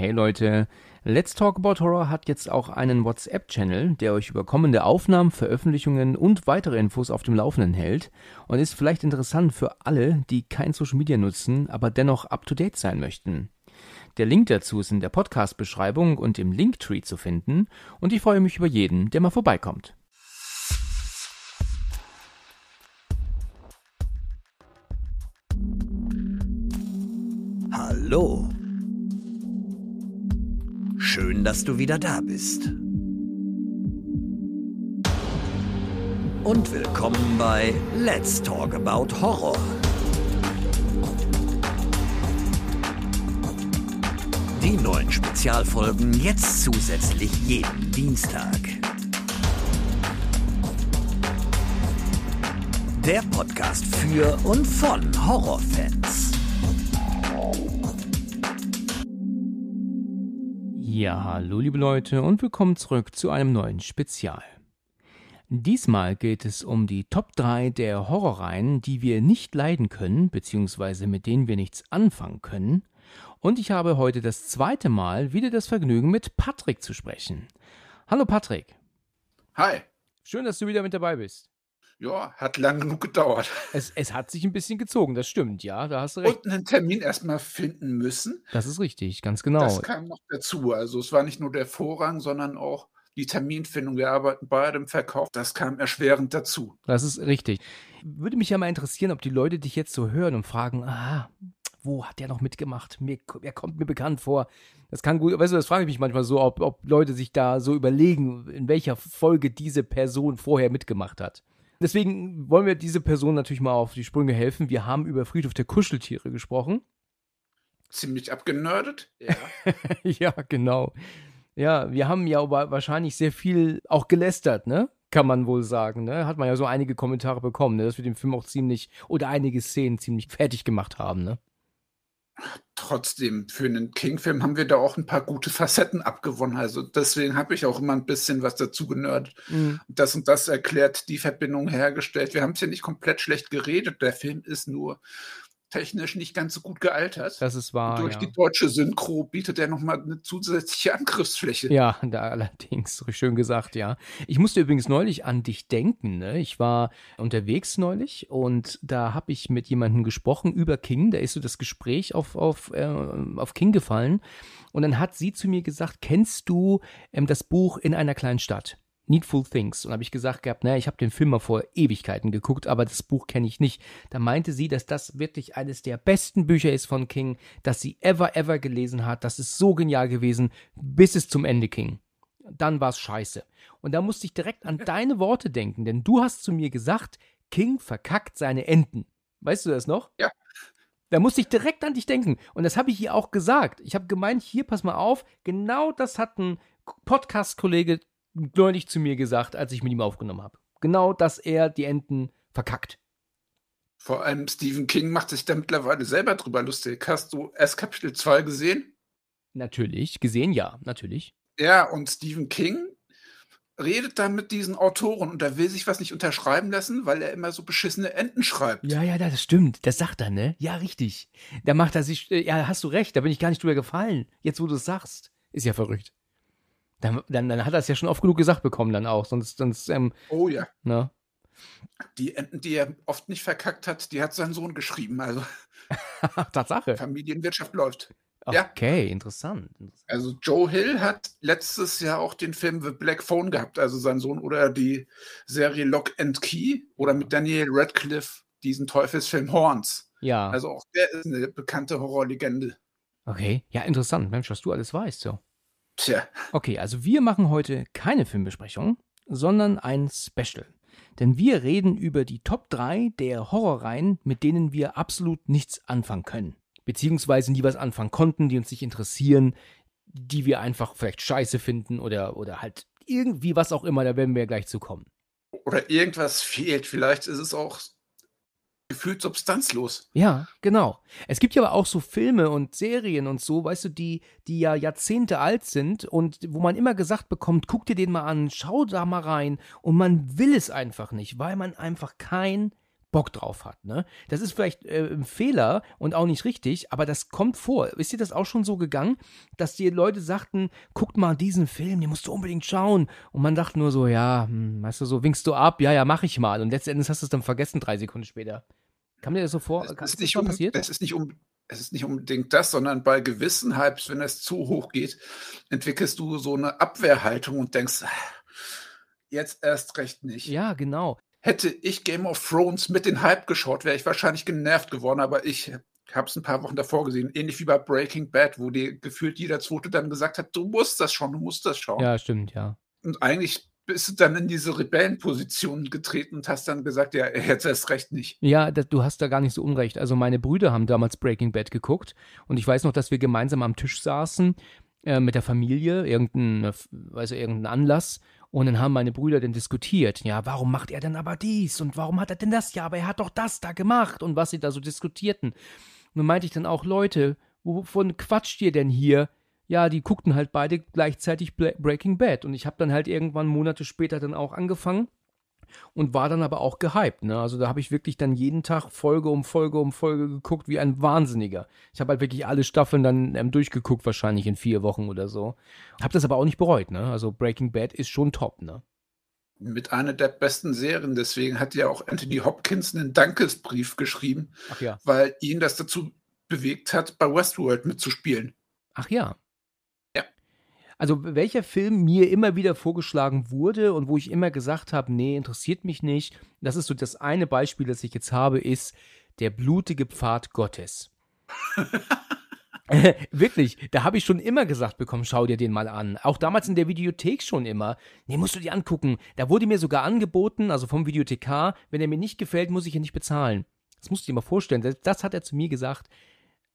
Hey Leute, Let's Talk About Horror hat jetzt auch einen WhatsApp-Channel, der euch über kommende Aufnahmen, Veröffentlichungen und weitere Infos auf dem Laufenden hält und ist vielleicht interessant für alle, die kein Social Media nutzen, aber dennoch up-to-date sein möchten. Der Link dazu ist in der Podcast-Beschreibung und im Linktree zu finden und ich freue mich über jeden, der mal vorbeikommt. Hallo Schön, dass du wieder da bist. Und willkommen bei Let's Talk About Horror. Die neuen Spezialfolgen jetzt zusätzlich jeden Dienstag. Der Podcast für und von Horrorfans. Ja, hallo liebe Leute und willkommen zurück zu einem neuen Spezial. Diesmal geht es um die Top 3 der Horrorreihen, die wir nicht leiden können, beziehungsweise mit denen wir nichts anfangen können. Und ich habe heute das zweite Mal wieder das Vergnügen, mit Patrick zu sprechen. Hallo Patrick. Hi. Schön, dass du wieder mit dabei bist ja, hat lang genug gedauert. Es, es hat sich ein bisschen gezogen, das stimmt, ja, da hast du recht. Und einen Termin erstmal finden müssen. Das ist richtig, ganz genau. Das kam noch dazu. Also es war nicht nur der Vorrang, sondern auch die Terminfindung. Wir arbeiten beide im Verkauf, das kam erschwerend dazu. Das ist richtig. Würde mich ja mal interessieren, ob die Leute dich jetzt so hören und fragen, ah, wo hat der noch mitgemacht? Mir, er kommt mir bekannt vor. Das kann gut, weißt du, das frage ich mich manchmal so, ob, ob Leute sich da so überlegen, in welcher Folge diese Person vorher mitgemacht hat. Deswegen wollen wir diese Person natürlich mal auf die Sprünge helfen. Wir haben über Friedhof der Kuscheltiere gesprochen. Ziemlich abgenördet, ja. ja, genau. Ja, wir haben ja wahrscheinlich sehr viel auch gelästert, ne? Kann man wohl sagen, ne? Hat man ja so einige Kommentare bekommen, ne? Dass wir den Film auch ziemlich oder einige Szenen ziemlich fertig gemacht haben, ne? trotzdem, für einen King-Film haben wir da auch ein paar gute Facetten abgewonnen. Also deswegen habe ich auch immer ein bisschen was dazu genördet. Mhm. Das und das erklärt, die Verbindung hergestellt. Wir haben es ja nicht komplett schlecht geredet. Der Film ist nur technisch nicht ganz so gut gealtert. Das ist wahr. Und durch ja. die deutsche Synchro bietet er nochmal eine zusätzliche Angriffsfläche. Ja, da allerdings, schön gesagt, ja. Ich musste übrigens neulich an dich denken. Ne? Ich war unterwegs neulich und da habe ich mit jemandem gesprochen über King. Da ist so das Gespräch auf, auf, äh, auf King gefallen. Und dann hat sie zu mir gesagt, kennst du ähm, das Buch In einer kleinen Stadt? Needful Things. Und habe ich gesagt gehabt, naja, ich habe den Film mal vor Ewigkeiten geguckt, aber das Buch kenne ich nicht. Da meinte sie, dass das wirklich eines der besten Bücher ist von King, das sie ever, ever gelesen hat. Das ist so genial gewesen, bis es zum Ende ging. Dann war es scheiße. Und da musste ich direkt an deine Worte denken, denn du hast zu mir gesagt, King verkackt seine Enten. Weißt du das noch? Ja. Da musste ich direkt an dich denken. Und das habe ich ihr auch gesagt. Ich habe gemeint, hier, pass mal auf, genau das hat ein Podcast-Kollege neulich zu mir gesagt, als ich mit ihm aufgenommen habe. Genau, dass er die Enten verkackt. Vor allem Stephen King macht sich da mittlerweile selber drüber lustig. Hast du erst Kapitel 2 gesehen? Natürlich, gesehen ja, natürlich. Ja, und Stephen King redet dann mit diesen Autoren und er will sich was nicht unterschreiben lassen, weil er immer so beschissene Enten schreibt. Ja, ja, das stimmt. Das sagt er, ne? Ja, richtig. Da macht er sich. Äh, ja, hast du recht, da bin ich gar nicht drüber gefallen. Jetzt, wo du es sagst. Ist ja verrückt. Dann, dann, dann hat er es ja schon oft genug gesagt bekommen, dann auch. Sonst, sonst, ähm, oh ja. Ne? Die Enten, äh, die er oft nicht verkackt hat, die hat sein Sohn geschrieben. Also. Tatsache. Familienwirtschaft läuft. Okay, ja. interessant, Also Joe Hill hat letztes Jahr auch den Film The Black Phone gehabt, also sein Sohn oder die Serie Lock and Key oder mit Daniel Radcliffe diesen Teufelsfilm Horns. Ja. Also auch der ist eine bekannte Horrorlegende. Okay, ja, interessant. Mensch, was du alles weißt, so. Tja. Okay, also wir machen heute keine Filmbesprechung, sondern ein Special. Denn wir reden über die Top 3 der Horrorreihen, mit denen wir absolut nichts anfangen können. Beziehungsweise nie was anfangen konnten, die uns nicht interessieren, die wir einfach vielleicht scheiße finden oder, oder halt irgendwie was auch immer, da werden wir ja gleich zu kommen. Oder irgendwas fehlt. Vielleicht ist es auch gefühlt substanzlos. Ja, genau. Es gibt ja aber auch so Filme und Serien und so, weißt du, die, die ja Jahrzehnte alt sind und wo man immer gesagt bekommt, guck dir den mal an, schau da mal rein und man will es einfach nicht, weil man einfach keinen Bock drauf hat. Ne? Das ist vielleicht äh, ein Fehler und auch nicht richtig, aber das kommt vor. Ist dir das auch schon so gegangen, dass die Leute sagten, guckt mal diesen Film, den musst du unbedingt schauen. Und man dachte nur so, ja, hm, weißt du, so winkst du ab, ja, ja, mach ich mal. Und letzten Endes hast du es dann vergessen, drei Sekunden später. Kann mir das so vor? Es ist, nicht, um, passiert? Es ist nicht um, es ist nicht unbedingt das, sondern bei gewissen Hypes, wenn es zu hoch geht, entwickelst du so eine Abwehrhaltung und denkst, ah, jetzt erst recht nicht. Ja, genau. Hätte ich Game of Thrones mit den Hype geschaut, wäre ich wahrscheinlich genervt geworden, aber ich habe es ein paar Wochen davor gesehen, ähnlich wie bei Breaking Bad, wo dir gefühlt jeder Zweite dann gesagt hat, du musst das schauen, du musst das schauen. Ja, stimmt, ja. Und eigentlich bist du dann in diese Rebellenposition getreten und hast dann gesagt, ja, jetzt erst recht nicht. Ja, das, du hast da gar nicht so unrecht. Also meine Brüder haben damals Breaking Bad geguckt und ich weiß noch, dass wir gemeinsam am Tisch saßen äh, mit der Familie, irgendein, also irgendein Anlass und dann haben meine Brüder dann diskutiert, ja, warum macht er denn aber dies und warum hat er denn das? Ja, aber er hat doch das da gemacht und was sie da so diskutierten. Und dann meinte ich dann auch, Leute, wovon quatscht ihr denn hier? ja, die guckten halt beide gleichzeitig Breaking Bad. Und ich habe dann halt irgendwann Monate später dann auch angefangen und war dann aber auch gehypt. Ne? Also da habe ich wirklich dann jeden Tag Folge um Folge um Folge geguckt, wie ein Wahnsinniger. Ich habe halt wirklich alle Staffeln dann ähm, durchgeguckt, wahrscheinlich in vier Wochen oder so. Habe das aber auch nicht bereut. Ne? Also Breaking Bad ist schon top. Ne? Mit einer der besten Serien. Deswegen hat ja auch Anthony Hopkins einen Dankesbrief geschrieben, ja. weil ihn das dazu bewegt hat, bei Westworld mitzuspielen. Ach ja, also welcher Film mir immer wieder vorgeschlagen wurde und wo ich immer gesagt habe, nee, interessiert mich nicht. Das ist so das eine Beispiel, das ich jetzt habe, ist der blutige Pfad Gottes. Wirklich, da habe ich schon immer gesagt bekommen, schau dir den mal an. Auch damals in der Videothek schon immer. Nee, musst du dir angucken. Da wurde mir sogar angeboten, also vom Videothekar, wenn er mir nicht gefällt, muss ich ihn nicht bezahlen. Das musst du dir mal vorstellen. Das, hat er zu mir gesagt.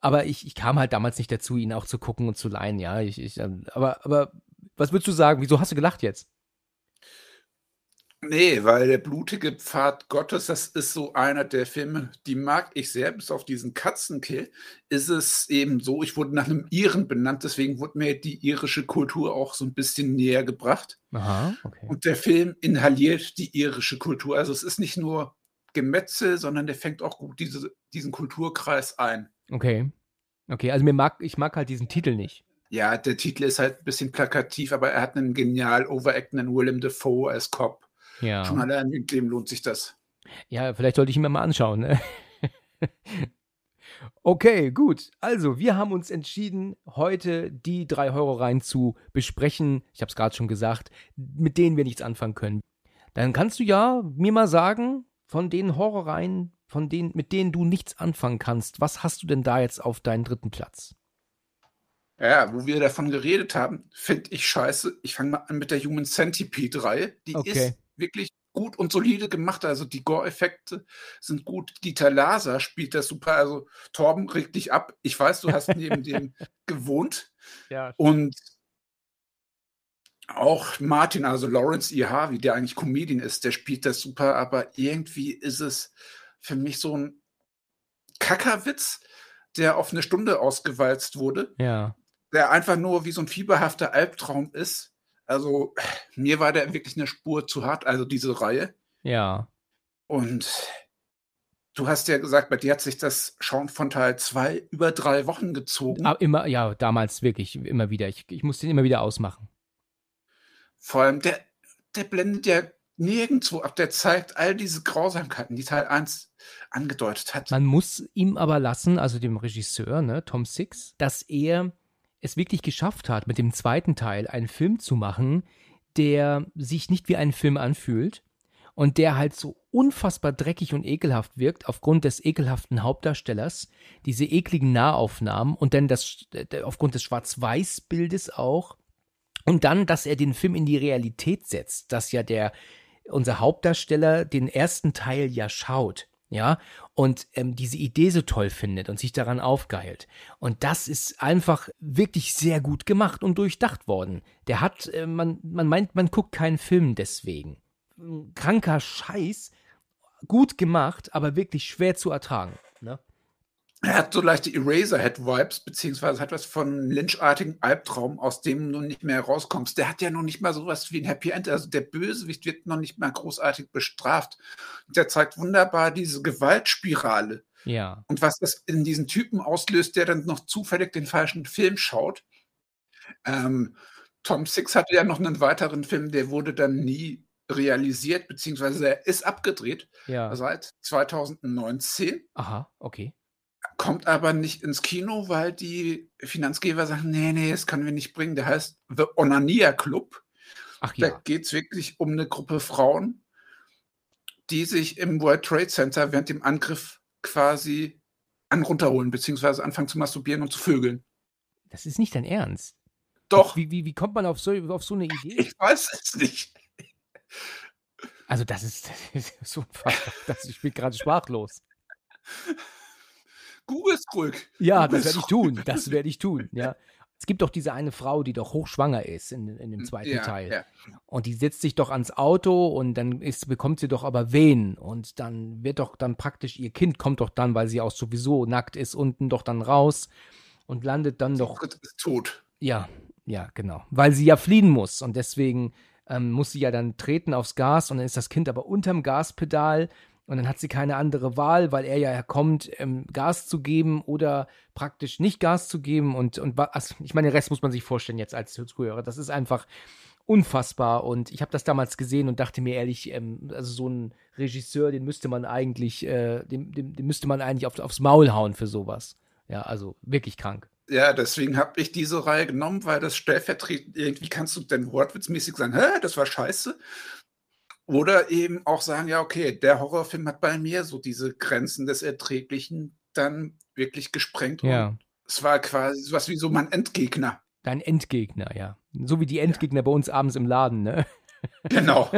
Aber ich, ich kam halt damals nicht dazu, ihn auch zu gucken und zu leihen, ja. Ich, ich, ähm, aber, aber was würdest du sagen? Wieso hast du gelacht jetzt? Nee, weil der blutige Pfad Gottes, das ist so einer der Filme, die mag ich sehr, bis auf diesen Katzenkill ist es eben so, ich wurde nach einem Iren benannt, deswegen wurde mir die irische Kultur auch so ein bisschen näher gebracht. Aha, okay. Und der Film inhaliert die irische Kultur, also es ist nicht nur Gemetzel, sondern der fängt auch gut diese, diesen Kulturkreis ein. Okay. Okay, also mir mag, ich mag halt diesen Titel nicht. Ja, der Titel ist halt ein bisschen plakativ, aber er hat einen genial overactenden Willem Dafoe als Cop. Ja. Schon allein mit dem lohnt sich das. Ja, vielleicht sollte ich ihn mir mal anschauen. Ne? okay, gut. Also, wir haben uns entschieden, heute die drei Horrorreihen zu besprechen. Ich habe es gerade schon gesagt, mit denen wir nichts anfangen können. Dann kannst du ja mir mal sagen, von den Horrorreihen, von denen, mit denen du nichts anfangen kannst, was hast du denn da jetzt auf deinen dritten Platz? Ja, wo wir davon geredet haben, finde ich scheiße. Ich fange mal an mit der Human Centipede 3. Die okay. ist wirklich gut und solide gemacht. Also die Gore-Effekte sind gut. Dieter Laser spielt das super. Also Torben regt dich ab. Ich weiß, du hast neben dem gewohnt. Ja. Und auch Martin, also Lawrence E. Harvey, der eigentlich Comedian ist, der spielt das super, aber irgendwie ist es für mich so ein Kackerwitz, der auf eine Stunde ausgewalzt wurde. Ja. Der einfach nur wie so ein fieberhafter Albtraum ist. Also, mir war der wirklich eine Spur zu hart, also diese Reihe. Ja. Und du hast ja gesagt, bei dir hat sich das Schauen von Teil 2 über drei Wochen gezogen. Aber ah, immer, ja, damals wirklich, immer wieder. Ich, ich musste den immer wieder ausmachen. Vor allem, der, der blendet ja nirgendwo ab der Zeit all diese Grausamkeiten, die Teil 1 angedeutet hat. Man muss ihm aber lassen, also dem Regisseur, ne, Tom Six, dass er es wirklich geschafft hat, mit dem zweiten Teil einen Film zu machen, der sich nicht wie ein Film anfühlt und der halt so unfassbar dreckig und ekelhaft wirkt aufgrund des ekelhaften Hauptdarstellers, diese ekligen Nahaufnahmen und dann das äh, aufgrund des Schwarz-Weiß-Bildes auch und dann, dass er den Film in die Realität setzt, dass ja der unser Hauptdarsteller den ersten Teil ja schaut, ja, und ähm, diese Idee so toll findet und sich daran aufgeheilt. Und das ist einfach wirklich sehr gut gemacht und durchdacht worden. Der hat, äh, man, man meint, man guckt keinen Film deswegen. Kranker Scheiß, gut gemacht, aber wirklich schwer zu ertragen. Ne? Er hat so leichte Eraserhead-Vibes, beziehungsweise hat was von Lynch-artigen Albtraum, aus dem du nicht mehr rauskommst. Der hat ja noch nicht mal sowas wie ein Happy End. Also der Bösewicht wird noch nicht mal großartig bestraft. Der zeigt wunderbar diese Gewaltspirale. Ja. Und was das in diesen Typen auslöst, der dann noch zufällig den falschen Film schaut. Ähm, Tom Six hatte ja noch einen weiteren Film, der wurde dann nie realisiert, beziehungsweise er ist abgedreht. Ja. Seit 2019. Aha, okay kommt aber nicht ins Kino, weil die Finanzgeber sagen, nee, nee, das können wir nicht bringen. Der heißt The Onania Club. Ach, ja. Da geht es wirklich um eine Gruppe Frauen, die sich im World Trade Center während dem Angriff quasi an runterholen, beziehungsweise anfangen zu masturbieren und zu vögeln. Das ist nicht dein Ernst. Doch. Wie, wie, wie kommt man auf so, auf so eine Idee? Ich weiß es nicht. Also, das ist, das ist unfassbar. Das, ich bin gerade sprachlos. Google's ruhig. Ja, Google's das werde ich tun. Das werde ich tun. Ja. Es gibt doch diese eine Frau, die doch hochschwanger ist in, in dem hm, zweiten ja, Teil. Ja. Und die setzt sich doch ans Auto und dann ist, bekommt sie doch aber Wehen. Und dann wird doch dann praktisch ihr Kind kommt doch dann, weil sie auch sowieso nackt ist, unten doch dann raus und landet dann doch. Ist tot. Ja, ja, genau. Weil sie ja fliehen muss und deswegen ähm, muss sie ja dann treten aufs Gas und dann ist das Kind aber unterm Gaspedal und dann hat sie keine andere Wahl, weil er ja kommt, ähm, Gas zu geben oder praktisch nicht Gas zu geben. Und, und also ich meine, den Rest muss man sich vorstellen jetzt als Zuhörer. Das ist einfach unfassbar. Und ich habe das damals gesehen und dachte mir ehrlich, ähm, also so ein Regisseur, den müsste man eigentlich, äh, dem, dem, dem, müsste man eigentlich auf, aufs Maul hauen für sowas. Ja, also wirklich krank. Ja, deswegen habe ich diese Reihe genommen, weil das stellvertretend irgendwie kannst du denn wortwitzmäßig sagen, hä, das war scheiße. Oder eben auch sagen, ja, okay, der Horrorfilm hat bei mir so diese Grenzen des Erträglichen dann wirklich gesprengt. Ja. es war quasi sowas wie so mein Endgegner. Dein Endgegner, ja. So wie die Endgegner ja. bei uns abends im Laden, ne? Genau.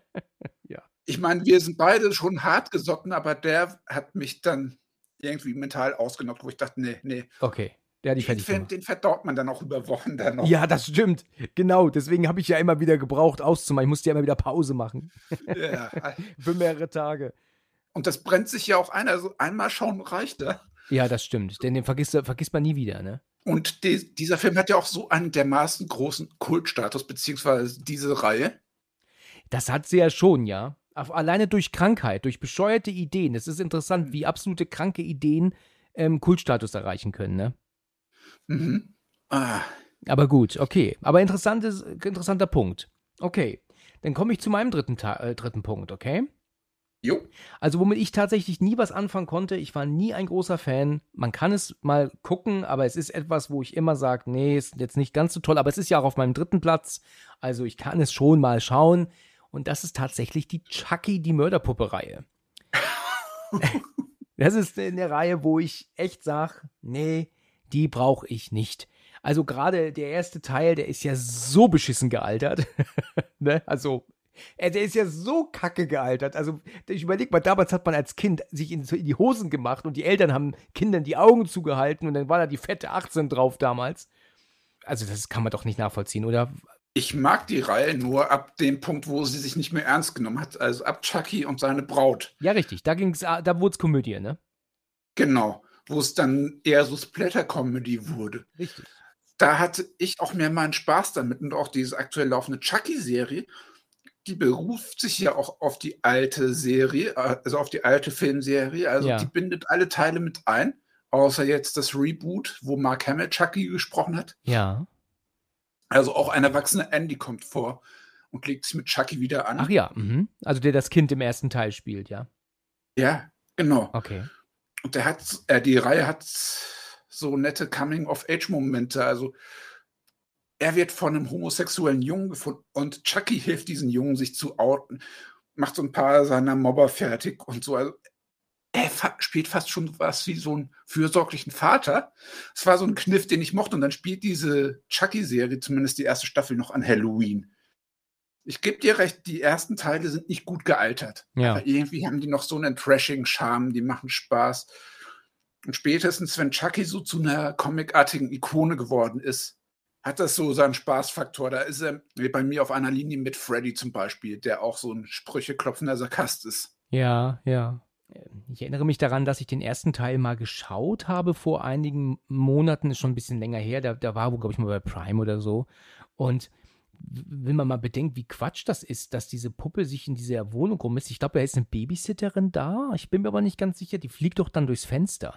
ja. Ich meine, wir sind beide schon hart gesotten, aber der hat mich dann irgendwie mental ausgenockt, wo ich dachte, nee, nee. Okay. Ja, die den, Film, den verdaut man dann auch über Wochen dann noch. Ja, das stimmt. Genau, deswegen habe ich ja immer wieder gebraucht, auszumachen. Ich musste ja immer wieder Pause machen. Ja. Für mehrere Tage. Und das brennt sich ja auch ein. Also einmal schauen reicht da. Ja, das stimmt. Denn den vergisst, vergisst man nie wieder, ne? Und die, dieser Film hat ja auch so einen dermaßen großen Kultstatus, beziehungsweise diese Reihe. Das hat sie ja schon, ja. Alleine durch Krankheit, durch bescheuerte Ideen. Es ist interessant, hm. wie absolute kranke Ideen ähm, Kultstatus erreichen können, ne? Mhm. Ah. Aber gut, okay. Aber interessantes, interessanter Punkt. Okay. Dann komme ich zu meinem dritten, Ta äh, dritten Punkt, okay? Jo. Also, womit ich tatsächlich nie was anfangen konnte, ich war nie ein großer Fan. Man kann es mal gucken, aber es ist etwas, wo ich immer sage, nee, ist jetzt nicht ganz so toll, aber es ist ja auch auf meinem dritten Platz. Also, ich kann es schon mal schauen. Und das ist tatsächlich die Chucky, die Mörderpuppe-Reihe. das ist in der Reihe, wo ich echt sage, nee, die brauche ich nicht. Also gerade der erste Teil, der ist ja so beschissen gealtert. ne? Also äh, der ist ja so kacke gealtert. Also, ich überlege mal, damals hat man als Kind sich in, die Hosen gemacht und die Eltern haben Kindern die Augen zugehalten und dann war da die fette 18 drauf damals. Also, das kann man doch nicht nachvollziehen, oder? Ich mag die Reihe nur ab dem Punkt, wo sie sich nicht mehr ernst genommen hat. Also ab Chucky und seine Braut. Ja, richtig. Da, äh, da wurde es Komödie, ne? Genau wo es dann eher so Splatter-Comedy wurde. Richtig. Da hatte ich auch mehr meinen Spaß damit und auch diese aktuell laufende Chucky-Serie, die beruft sich ja auch auf die alte Serie, äh, also auf die alte Filmserie. Also ja. die bindet alle Teile mit ein, außer jetzt das Reboot, wo Mark Hamill Chucky gesprochen hat. Ja. Also auch ein erwachsener Andy kommt vor und legt sich mit Chucky wieder an. Ach ja, mhm. also der das Kind im ersten Teil spielt, ja. Ja, genau. Okay. Und der hat, äh, die Reihe hat so nette Coming-of-Age-Momente. Also er wird von einem homosexuellen Jungen gefunden und Chucky hilft diesen Jungen, sich zu outen, macht so ein paar seiner Mobber fertig und so. Also er fa spielt fast schon was wie so einen fürsorglichen Vater. Es war so ein Kniff, den ich mochte. Und dann spielt diese Chucky-Serie, zumindest die erste Staffel, noch an Halloween ich gebe dir recht, die ersten Teile sind nicht gut gealtert. Ja. Aber irgendwie haben die noch so einen Trashing-Charme, die machen Spaß. Und spätestens, wenn Chucky so zu einer comicartigen Ikone geworden ist, hat das so seinen Spaßfaktor. Da ist er bei mir auf einer Linie mit Freddy zum Beispiel, der auch so ein sprücheklopfender Sarkast ist. Ja, ja. Ich erinnere mich daran, dass ich den ersten Teil mal geschaut habe vor einigen Monaten, ist schon ein bisschen länger her. Da, da war wo, glaube ich, mal bei Prime oder so. Und wenn man mal bedenkt, wie Quatsch das ist, dass diese Puppe sich in dieser Wohnung rummisst. Ich glaube, da ist eine Babysitterin da. Ich bin mir aber nicht ganz sicher. Die fliegt doch dann durchs Fenster.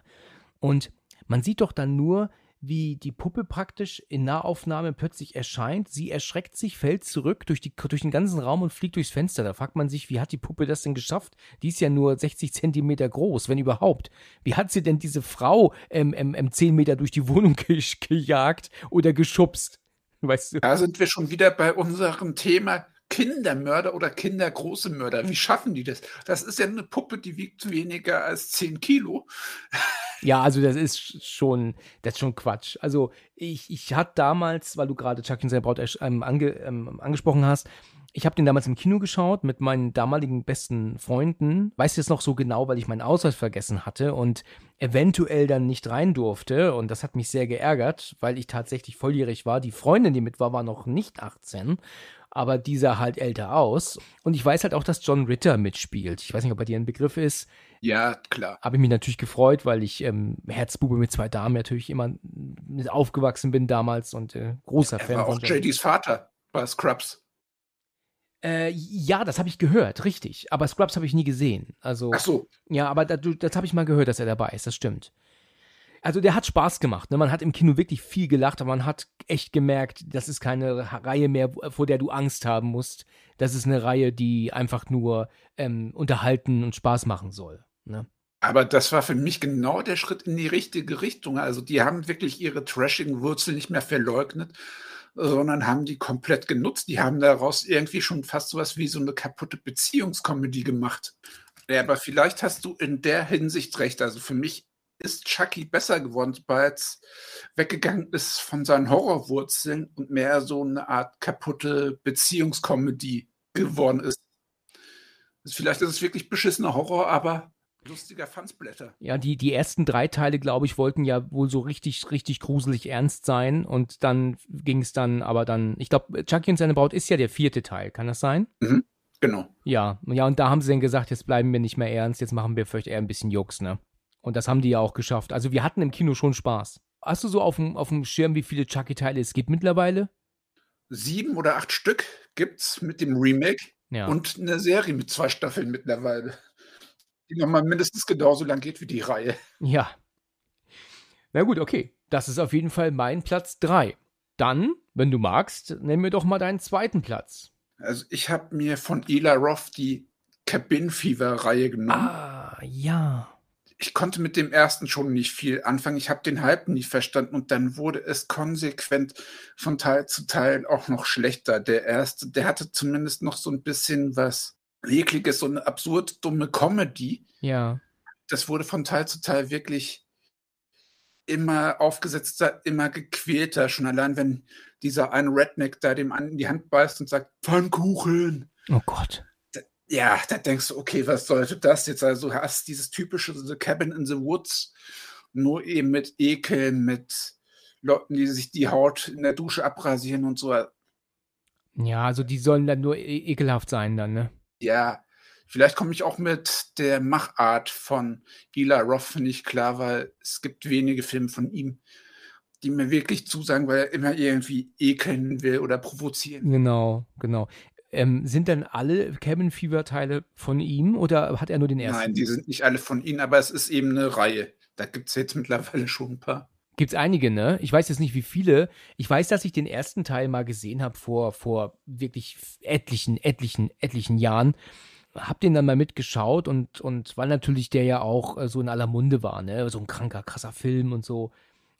Und man sieht doch dann nur, wie die Puppe praktisch in Nahaufnahme plötzlich erscheint. Sie erschreckt sich, fällt zurück durch, die, durch den ganzen Raum und fliegt durchs Fenster. Da fragt man sich, wie hat die Puppe das denn geschafft? Die ist ja nur 60 Zentimeter groß, wenn überhaupt. Wie hat sie denn diese Frau ähm, ähm, 10 ähm, Meter durch die Wohnung gejagt oder geschubst? Weißt du? Da sind wir schon wieder bei unserem Thema Kindermörder oder kindergroße Mörder. Wie schaffen die das? Das ist ja eine Puppe, die wiegt weniger als 10 Kilo. Ja, also das ist schon, das ist schon Quatsch. Also ich, ich hatte damals, weil du gerade Chuck in seiner Braut ähm, ange, ähm, angesprochen hast, ich habe den damals im Kino geschaut mit meinen damaligen besten Freunden. Weiß jetzt noch so genau, weil ich meinen Ausweis vergessen hatte und eventuell dann nicht rein durfte. Und das hat mich sehr geärgert, weil ich tatsächlich volljährig war. Die Freundin, die mit war, war noch nicht 18 aber dieser halt älter aus. Und ich weiß halt auch, dass John Ritter mitspielt. Ich weiß nicht, ob er dir ein Begriff ist. Ja, klar. Habe ich mich natürlich gefreut, weil ich ähm, Herzbube mit zwei Damen natürlich immer mit aufgewachsen bin damals und äh, großer er Fan war auch von JDs Vater war Scrubs. Äh, ja, das habe ich gehört, richtig. Aber Scrubs habe ich nie gesehen. Also, Ach so. Ja, aber da, das habe ich mal gehört, dass er dabei ist. Das stimmt. Also der hat Spaß gemacht. Ne? Man hat im Kino wirklich viel gelacht, aber man hat echt gemerkt, das ist keine Reihe mehr, vor der du Angst haben musst. Das ist eine Reihe, die einfach nur ähm, unterhalten und Spaß machen soll. Ne? Aber das war für mich genau der Schritt in die richtige Richtung. Also die haben wirklich ihre Trashing-Wurzel nicht mehr verleugnet, sondern haben die komplett genutzt. Die haben daraus irgendwie schon fast sowas wie so eine kaputte Beziehungskomödie gemacht. Ja, aber vielleicht hast du in der Hinsicht recht. Also für mich ist Chucky besser geworden, weil es weggegangen ist von seinen Horrorwurzeln und mehr so eine Art kaputte Beziehungskomödie geworden ist. Also vielleicht ist es wirklich beschissener Horror, aber lustiger Fansblätter. Ja, die, die ersten drei Teile, glaube ich, wollten ja wohl so richtig, richtig gruselig ernst sein. Und dann ging es dann, aber dann, ich glaube, Chucky und seine Braut ist ja der vierte Teil, kann das sein? Mhm, genau. Ja, ja, und da haben sie dann gesagt, jetzt bleiben wir nicht mehr ernst, jetzt machen wir vielleicht eher ein bisschen Jux, ne? Und das haben die ja auch geschafft. Also wir hatten im Kino schon Spaß. Hast du so auf dem, auf dem Schirm, wie viele Chucky-Teile es gibt mittlerweile? Sieben oder acht Stück gibt's mit dem Remake. Ja. Und eine Serie mit zwei Staffeln mittlerweile die nochmal mindestens genauso lang geht wie die Reihe. Ja. Na gut, okay. Das ist auf jeden Fall mein Platz 3. Dann, wenn du magst, nimm mir doch mal deinen zweiten Platz. Also ich habe mir von Ela Roth die Cabin Fever Reihe genommen. Ah, ja. Ich konnte mit dem ersten schon nicht viel anfangen. Ich habe den Hype nicht verstanden und dann wurde es konsequent von Teil zu Teil auch noch schlechter. Der erste, der hatte zumindest noch so ein bisschen was ekliges, so eine absurd dumme Comedy. Ja. Das wurde von Teil zu Teil wirklich immer aufgesetzter, immer gequälter. Schon allein, wenn dieser eine Redneck da dem anderen die Hand beißt und sagt, Pfannkuchen. Oh Gott. Ja, da denkst du, okay, was sollte das jetzt? Also hast dieses typische The Cabin in the Woods, nur eben mit Ekeln, mit Leuten, die sich die Haut in der Dusche abrasieren und so. Ja, also die sollen dann nur e ekelhaft sein dann, ne? Ja, vielleicht komme ich auch mit der Machart von Gila Roth nicht klar, weil es gibt wenige Filme von ihm, die mir wirklich zusagen, weil er immer irgendwie ekeln will oder provozieren. Genau, genau. Ähm, sind denn alle Cabin Fever Teile von ihm oder hat er nur den ersten? Nein, die sind nicht alle von ihm, aber es ist eben eine Reihe. Da gibt es jetzt mittlerweile schon ein paar. Gibt's einige, ne? Ich weiß jetzt nicht, wie viele. Ich weiß, dass ich den ersten Teil mal gesehen habe vor, vor wirklich etlichen, etlichen, etlichen Jahren. Hab den dann mal mitgeschaut und, und weil natürlich der ja auch äh, so in aller Munde war, ne? So ein kranker, krasser Film und so.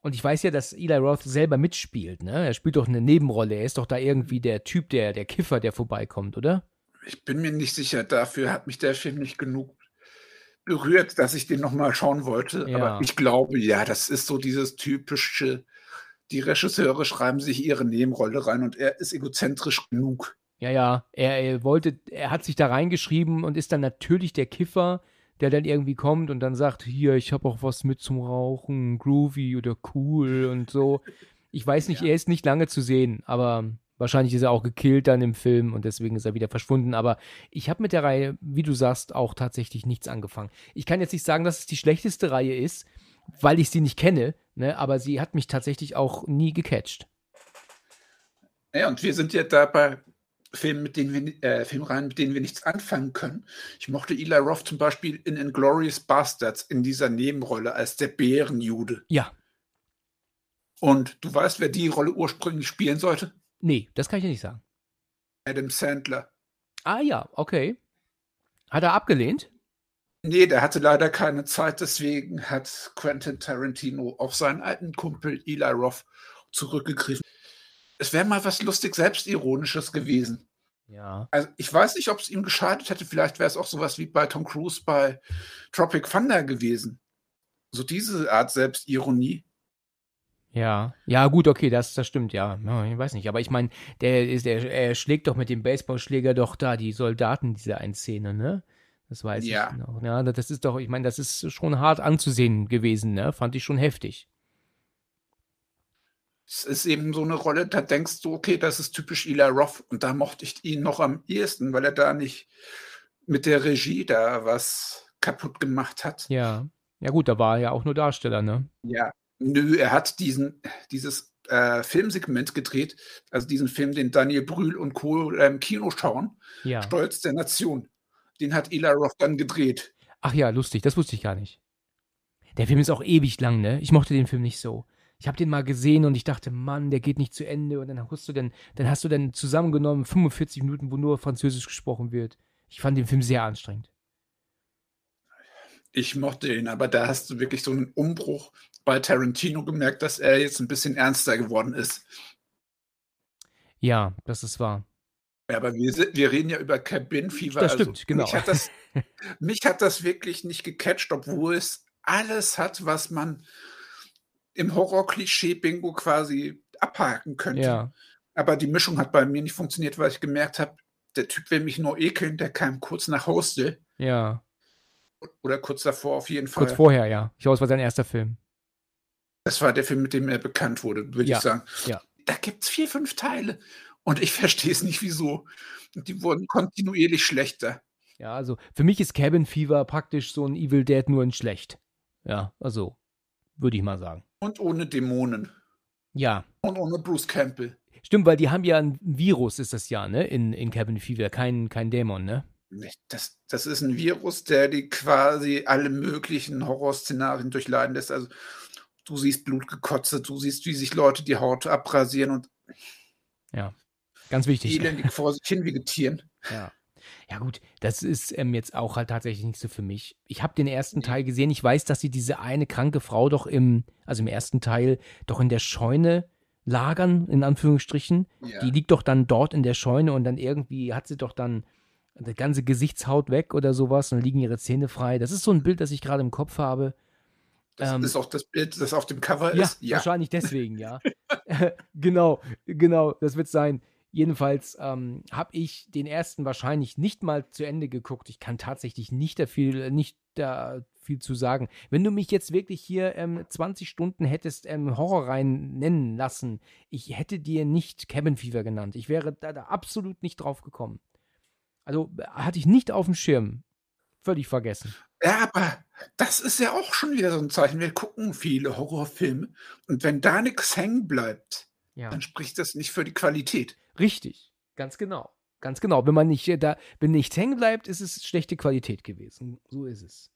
Und ich weiß ja, dass Eli Roth selber mitspielt, ne? Er spielt doch eine Nebenrolle. Er ist doch da irgendwie der Typ, der, der Kiffer, der vorbeikommt, oder? Ich bin mir nicht sicher. Dafür hat mich der Film nicht genug berührt, dass ich den nochmal schauen wollte. Ja. Aber ich glaube, ja, das ist so dieses typische, die Regisseure schreiben sich ihre Nebenrolle rein und er ist egozentrisch genug. Ja, ja, er, er wollte, er hat sich da reingeschrieben und ist dann natürlich der Kiffer, der dann irgendwie kommt und dann sagt, hier, ich habe auch was mit zum Rauchen, groovy oder cool und so. Ich weiß nicht, ja. er ist nicht lange zu sehen, aber Wahrscheinlich ist er auch gekillt dann im Film und deswegen ist er wieder verschwunden. Aber ich habe mit der Reihe, wie du sagst, auch tatsächlich nichts angefangen. Ich kann jetzt nicht sagen, dass es die schlechteste Reihe ist, weil ich sie nicht kenne, ne? aber sie hat mich tatsächlich auch nie gecatcht. Ja, und wir sind ja dabei. Filmen, mit denen wir, äh, Filmreihen, mit denen wir nichts anfangen können. Ich mochte Eli Roth zum Beispiel in Inglourious Bastards in dieser Nebenrolle als der Bärenjude. Ja. Und du weißt, wer die Rolle ursprünglich spielen sollte? Nee, das kann ich nicht sagen. Adam Sandler. Ah ja, okay. Hat er abgelehnt? Nee, der hatte leider keine Zeit, deswegen hat Quentin Tarantino auf seinen alten Kumpel Eli Roth zurückgegriffen. Es wäre mal was lustig selbstironisches gewesen. Ja. Also ich weiß nicht, ob es ihm geschadet hätte. Vielleicht wäre es auch sowas wie bei Tom Cruise bei Tropic Thunder gewesen. So diese Art Selbstironie. Ja, ja, gut, okay, das, das stimmt, ja. Ich weiß nicht, aber ich meine, der ist, der, er schlägt doch mit dem Baseballschläger doch da die Soldaten dieser Einszene, ne? Das weiß ja. ich noch. Ja, das ist doch, ich meine, das ist schon hart anzusehen gewesen, ne? Fand ich schon heftig. Es ist eben so eine Rolle, da denkst du, okay, das ist typisch Eli Roth und da mochte ich ihn noch am ehesten, weil er da nicht mit der Regie da was kaputt gemacht hat. Ja. Ja gut, da war er ja auch nur Darsteller, ne? Ja, Nö, er hat diesen, dieses äh, Filmsegment gedreht, also diesen Film, den Daniel Brühl und Co. im ähm, Kino schauen. Ja. Stolz der Nation. Den hat Eli Roth dann gedreht. Ach ja, lustig, das wusste ich gar nicht. Der Film ist auch ewig lang, ne? Ich mochte den Film nicht so. Ich habe den mal gesehen und ich dachte, Mann, der geht nicht zu Ende. Und dann hast du dann, dann hast du dann zusammengenommen 45 Minuten, wo nur Französisch gesprochen wird. Ich fand den Film sehr anstrengend. Ich mochte ihn, aber da hast du wirklich so einen Umbruch bei Tarantino gemerkt, dass er jetzt ein bisschen ernster geworden ist. Ja, das ist wahr. Ja, aber wir, wir reden ja über Cabin Fever. Das also stimmt, also, genau. Mich hat das, mich hat das wirklich nicht gecatcht, obwohl es alles hat, was man im Horror-Klischee-Bingo quasi abhaken könnte. Ja. Aber die Mischung hat bei mir nicht funktioniert, weil ich gemerkt habe, der Typ will mich nur ekeln, der kam kurz nach Hostel. Ja. Oder kurz davor auf jeden Fall. Kurz vorher, ja. Ich glaube, es war sein erster Film. Das war der Film, mit dem er bekannt wurde, würde ja. ich sagen. Ja. Da gibt es vier, fünf Teile. Und ich verstehe es nicht, wieso. Die wurden kontinuierlich schlechter. Ja, also für mich ist Cabin Fever praktisch so ein Evil Dead nur ein schlecht. Ja, also würde ich mal sagen. Und ohne Dämonen. Ja. Und ohne Bruce Campbell. Stimmt, weil die haben ja ein Virus, ist das ja, ne? In, in Cabin Fever. Kein, kein Dämon, ne? Das, das ist ein Virus, der die quasi alle möglichen Horrorszenarien durchleiden lässt. Also du siehst Blut gekotzt, du siehst, wie sich Leute die Haut abrasieren und ja, ganz wichtig. Elendig vor sich hin vegetieren. Ja. Ja gut, das ist ähm, jetzt auch halt tatsächlich nicht so für mich. Ich habe den ersten Teil gesehen. Ich weiß, dass sie diese eine kranke Frau doch im, also im ersten Teil, doch in der Scheune lagern, in Anführungsstrichen. Ja. Die liegt doch dann dort in der Scheune und dann irgendwie hat sie doch dann die ganze Gesichtshaut weg oder sowas und dann liegen ihre Zähne frei. Das ist so ein Bild, das ich gerade im Kopf habe. Das ähm, ist auch das Bild, das auf dem Cover ja, ist. Ja, wahrscheinlich deswegen, ja. genau, genau, das wird sein. Jedenfalls ähm, habe ich den ersten wahrscheinlich nicht mal zu Ende geguckt. Ich kann tatsächlich nicht da viel, äh, nicht da viel zu sagen. Wenn du mich jetzt wirklich hier ähm, 20 Stunden hättest ähm, Horror rein nennen lassen, ich hätte dir nicht Cabin Fever genannt. Ich wäre da, da absolut nicht drauf gekommen. Also äh, hatte ich nicht auf dem Schirm. Völlig vergessen. Ja, aber das ist ja auch schon wieder so ein Zeichen. Wir gucken viele Horrorfilme und wenn da nichts hängen bleibt, ja. dann spricht das nicht für die Qualität. Richtig, ganz genau. Ganz genau. Wenn man nicht äh, da, wenn nichts hängen bleibt, ist es schlechte Qualität gewesen. So ist es.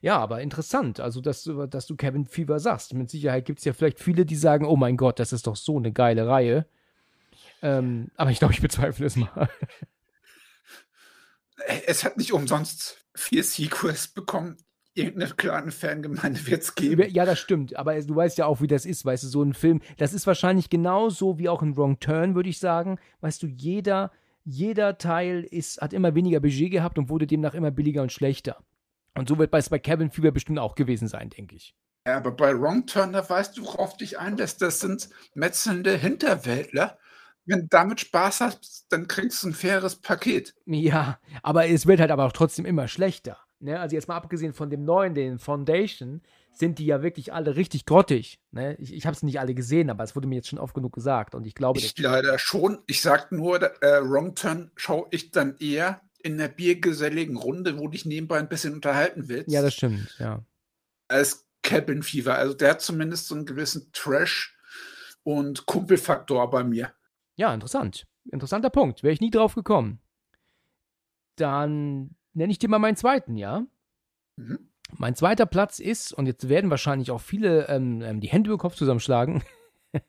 Ja, aber interessant, also dass, dass du Kevin Fever sagst. Mit Sicherheit gibt es ja vielleicht viele, die sagen, oh mein Gott, das ist doch so eine geile Reihe. Ähm, aber ich glaube, ich bezweifle es mal. Äh, es hat nicht umsonst vier Sequels bekommen. Irgendeine kleine Fangemeinde wird es geben. Ja, das stimmt. Aber du weißt ja auch, wie das ist, weißt du, so ein Film. Das ist wahrscheinlich genauso wie auch in Wrong Turn, würde ich sagen. Weißt du, jeder, jeder Teil ist, hat immer weniger Budget gehabt und wurde demnach immer billiger und schlechter. Und so wird es bei Kevin Fieber bestimmt auch gewesen sein, denke ich. Ja, aber bei Wrong Turn, da weißt du, worauf dich einlässt. Das sind metzelnde Hinterwäldler, wenn du damit Spaß hast, dann kriegst du ein faires Paket. Ja, aber es wird halt aber auch trotzdem immer schlechter. Ne? Also jetzt mal abgesehen von dem neuen, den Foundation, sind die ja wirklich alle richtig grottig. Ne? Ich, ich habe es nicht alle gesehen, aber es wurde mir jetzt schon oft genug gesagt. Und ich glaube. Ich leider schon. Ich sage nur, äh, Wrong Turn schaue ich dann eher in der biergeselligen Runde, wo dich nebenbei ein bisschen unterhalten willst. Ja, das stimmt, ja. Als Cabin Fever. Also der hat zumindest so einen gewissen Trash- und Kumpelfaktor bei mir. Ja, interessant. Interessanter Punkt. Wäre ich nie drauf gekommen. Dann nenne ich dir mal meinen zweiten, ja? Mhm. Mein zweiter Platz ist, und jetzt werden wahrscheinlich auch viele ähm, ähm die Hände über den Kopf zusammenschlagen.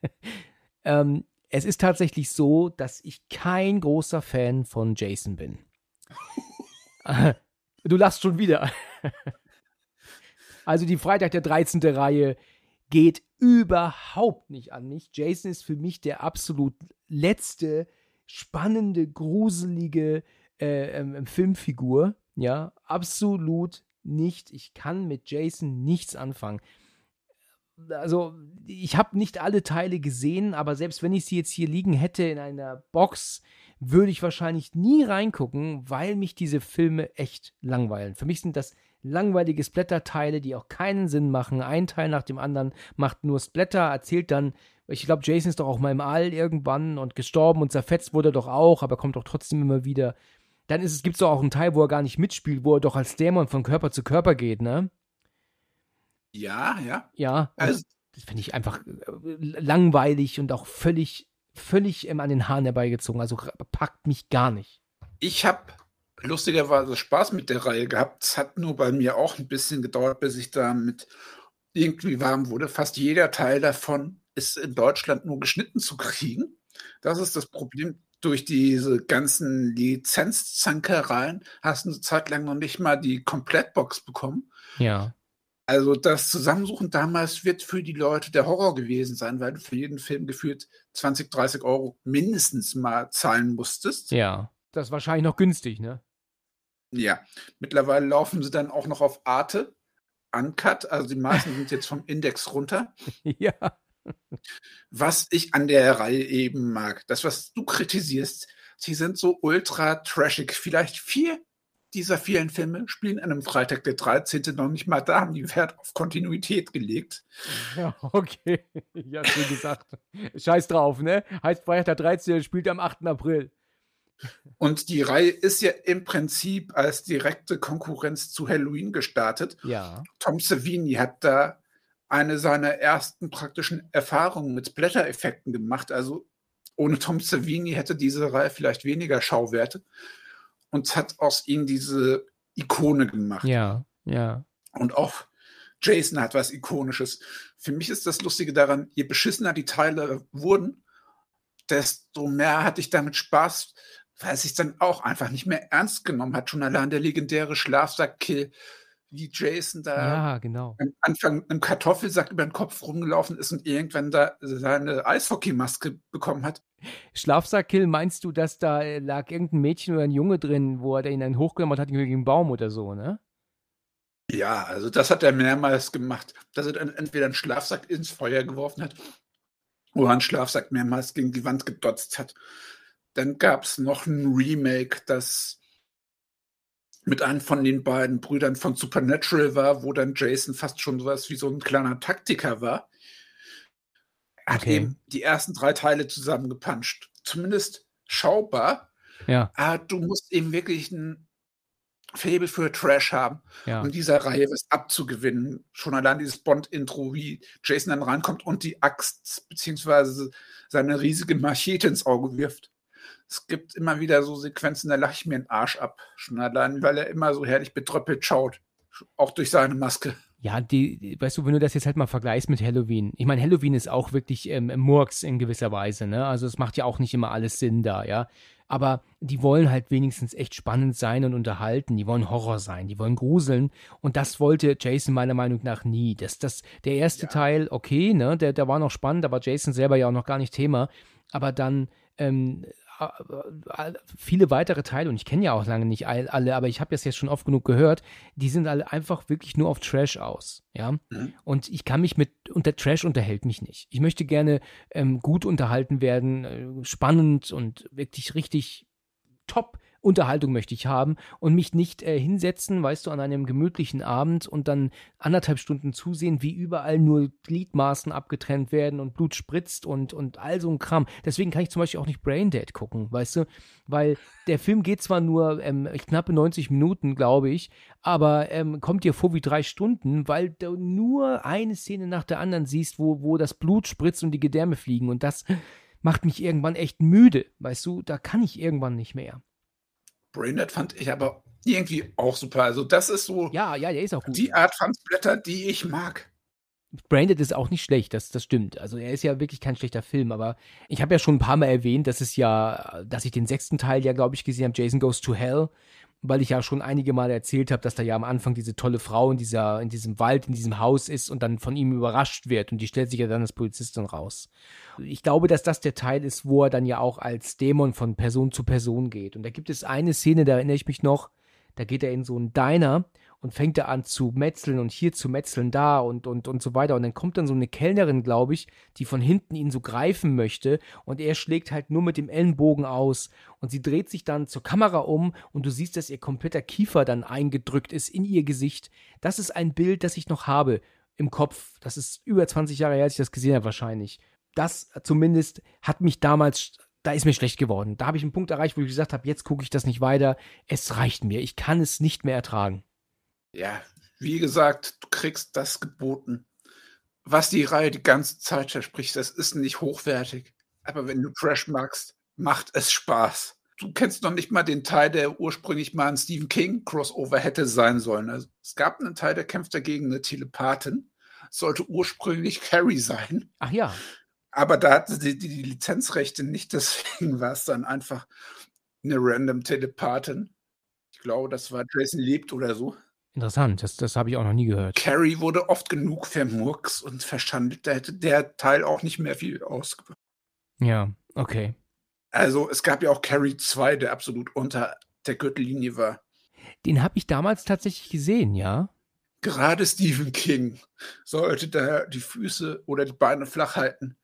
ähm, es ist tatsächlich so, dass ich kein großer Fan von Jason bin. du lachst schon wieder. also die Freitag der 13. Reihe geht überhaupt nicht an mich. Jason ist für mich der absolut letzte spannende, gruselige äh, ähm, ähm Filmfigur. Ja, absolut nicht. Ich kann mit Jason nichts anfangen. Also, ich habe nicht alle Teile gesehen, aber selbst wenn ich sie jetzt hier liegen hätte in einer Box, würde ich wahrscheinlich nie reingucken, weil mich diese Filme echt langweilen. Für mich sind das langweilige Splatter-Teile, die auch keinen Sinn machen. Ein Teil nach dem anderen macht nur Splatter, erzählt dann, ich glaube, Jason ist doch auch mal im All irgendwann und gestorben und zerfetzt wurde er doch auch, aber kommt doch trotzdem immer wieder. Dann gibt es, gibt's doch auch einen Teil, wo er gar nicht mitspielt, wo er doch als Dämon von Körper zu Körper geht, ne? Ja, ja. Ja. Also, das finde ich einfach äh, langweilig und auch völlig, völlig ähm, an den Haaren herbeigezogen. Also packt mich gar nicht. Ich habe lustigerweise Spaß mit der Reihe gehabt. Es hat nur bei mir auch ein bisschen gedauert, bis ich damit irgendwie warm wurde. Fast jeder Teil davon ist in Deutschland nur geschnitten zu kriegen. Das ist das Problem. Durch diese ganzen Lizenzzankereien hast du eine Zeit lang noch nicht mal die Komplettbox bekommen. Ja. Also das Zusammensuchen damals wird für die Leute der Horror gewesen sein, weil du für jeden Film gefühlt 20, 30 Euro mindestens mal zahlen musstest. Ja. Das ist wahrscheinlich noch günstig, ne? Ja, mittlerweile laufen sie dann auch noch auf Arte, Uncut, also die meisten sind jetzt vom Index runter. Ja. Was ich an der Reihe eben mag, das, was du kritisierst, sie sind so ultra trashig. Vielleicht vier dieser vielen Filme spielen an einem Freitag der 13. noch nicht mal da, haben die Wert auf Kontinuität gelegt. Ja, okay. Ja, wie gesagt. Scheiß drauf, ne? Heißt Freitag der 13. spielt am 8. April. Und die Reihe ist ja im Prinzip als direkte Konkurrenz zu Halloween gestartet. Ja. Tom Savini hat da eine seiner ersten praktischen Erfahrungen mit Splatter-Effekten gemacht. Also ohne Tom Savini hätte diese Reihe vielleicht weniger Schauwerte und hat aus ihm diese Ikone gemacht. Ja, ja. Und auch Jason hat was Ikonisches. Für mich ist das Lustige daran, je beschissener die Teile wurden, desto mehr hatte ich damit Spaß, weil er sich dann auch einfach nicht mehr ernst genommen hat. Schon allein der legendäre Schlafsack-Kill, wie Jason da ja, genau. am Anfang einem Kartoffelsack über den Kopf rumgelaufen ist und irgendwann da seine Eishockey-Maske bekommen hat. Schlafsack-Kill, meinst du, dass da äh, lag irgendein Mädchen oder ein Junge drin, wo er ihn dann hochgenommen hat gegen einen Baum oder so, ne? Ja, also das hat er mehrmals gemacht, dass er dann entweder einen Schlafsack ins Feuer geworfen hat oder einen Schlafsack mehrmals gegen die Wand gedotzt hat. Dann gab es noch ein Remake, das mit einem von den beiden Brüdern von Supernatural war, wo dann Jason fast schon sowas wie so ein kleiner Taktiker war. Hat okay. eben die ersten drei Teile zusammengepanscht. Zumindest schaubar. Ja. Aber ah, du musst eben wirklich ein Fable für Trash haben, ja. um dieser Reihe was abzugewinnen. Schon allein dieses Bond-Intro, wie Jason dann reinkommt und die Axt bzw. seine riesige Machete ins Auge wirft es gibt immer wieder so Sequenzen, da lache ich mir den Arsch ab. Schon allein, weil er immer so herrlich betröppelt schaut. Auch durch seine Maske. Ja, die, weißt du, wenn du das jetzt halt mal vergleichst mit Halloween. Ich meine, Halloween ist auch wirklich ähm, Murks in gewisser Weise, ne? Also es macht ja auch nicht immer alles Sinn da, ja. Aber die wollen halt wenigstens echt spannend sein und unterhalten. Die wollen Horror sein, die wollen gruseln. Und das wollte Jason meiner Meinung nach nie. Das, das, der erste ja. Teil, okay, ne, der, der war noch spannend, aber Jason selber ja auch noch gar nicht Thema. Aber dann ähm, äh, äh, viele weitere Teile, und ich kenne ja auch lange nicht alle, aber ich habe das jetzt schon oft genug gehört, die sind alle einfach wirklich nur auf Trash aus. Ja. Mhm. Und ich kann mich mit, und der Trash unterhält mich nicht. Ich möchte gerne ähm, gut unterhalten werden, äh, spannend und wirklich richtig top Unterhaltung möchte ich haben und mich nicht äh, hinsetzen, weißt du, an einem gemütlichen Abend und dann anderthalb Stunden zusehen, wie überall nur Gliedmaßen abgetrennt werden und Blut spritzt und, und all so ein Kram. Deswegen kann ich zum Beispiel auch nicht Braindead gucken, weißt du, weil der Film geht zwar nur ähm, knappe 90 Minuten, glaube ich, aber ähm, kommt dir vor wie drei Stunden, weil du nur eine Szene nach der anderen siehst, wo, wo das Blut spritzt und die Gedärme fliegen und das macht mich irgendwann echt müde, weißt du, da kann ich irgendwann nicht mehr. Braindead fand ich aber irgendwie auch super. Also das ist so ja, ja, der ist auch gut. die Art von Fansblätter, die ich mag. Branded ist auch nicht schlecht, das, das stimmt. Also er ist ja wirklich kein schlechter Film, aber ich habe ja schon ein paar Mal erwähnt, dass es ja, dass ich den sechsten Teil ja, glaube ich, gesehen habe, Jason Goes to Hell weil ich ja schon einige Male erzählt habe, dass da ja am Anfang diese tolle Frau in, dieser, in diesem Wald, in diesem Haus ist und dann von ihm überrascht wird und die stellt sich ja dann als Polizistin raus. Ich glaube, dass das der Teil ist, wo er dann ja auch als Dämon von Person zu Person geht. Und da gibt es eine Szene, da erinnere ich mich noch, da geht er in so einen Diner und fängt er an zu metzeln und hier zu metzeln da und, und, und so weiter. Und dann kommt dann so eine Kellnerin, glaube ich, die von hinten ihn so greifen möchte und er schlägt halt nur mit dem Ellenbogen aus und sie dreht sich dann zur Kamera um und du siehst, dass ihr kompletter Kiefer dann eingedrückt ist in ihr Gesicht. Das ist ein Bild, das ich noch habe im Kopf. Das ist über 20 Jahre her, als ich das gesehen habe wahrscheinlich. Das zumindest hat mich damals da ist mir schlecht geworden. Da habe ich einen Punkt erreicht, wo ich gesagt habe, jetzt gucke ich das nicht weiter. Es reicht mir. Ich kann es nicht mehr ertragen. Ja, wie gesagt, du kriegst das geboten, was die Reihe die ganze Zeit verspricht. Das ist nicht hochwertig. Aber wenn du Trash magst, macht es Spaß. Du kennst noch nicht mal den Teil, der ursprünglich mal ein Stephen King-Crossover hätte sein sollen. Also, es gab einen Teil, der kämpft dagegen eine Telepathin. Sollte ursprünglich Carrie sein. Ach ja. Aber da hatten sie die, die Lizenzrechte nicht, deswegen war es dann einfach eine random Telepathin. Ich glaube, das war Jason Lebt oder so. Interessant, das, das habe ich auch noch nie gehört. Carrie wurde oft genug vermurks und verschandelt. Da hätte der Teil auch nicht mehr viel ausgemacht. Ja, okay. Also es gab ja auch Carrie 2, der absolut unter der Gürtellinie war. Den habe ich damals tatsächlich gesehen, ja. Gerade Stephen King sollte da die Füße oder die Beine flach halten,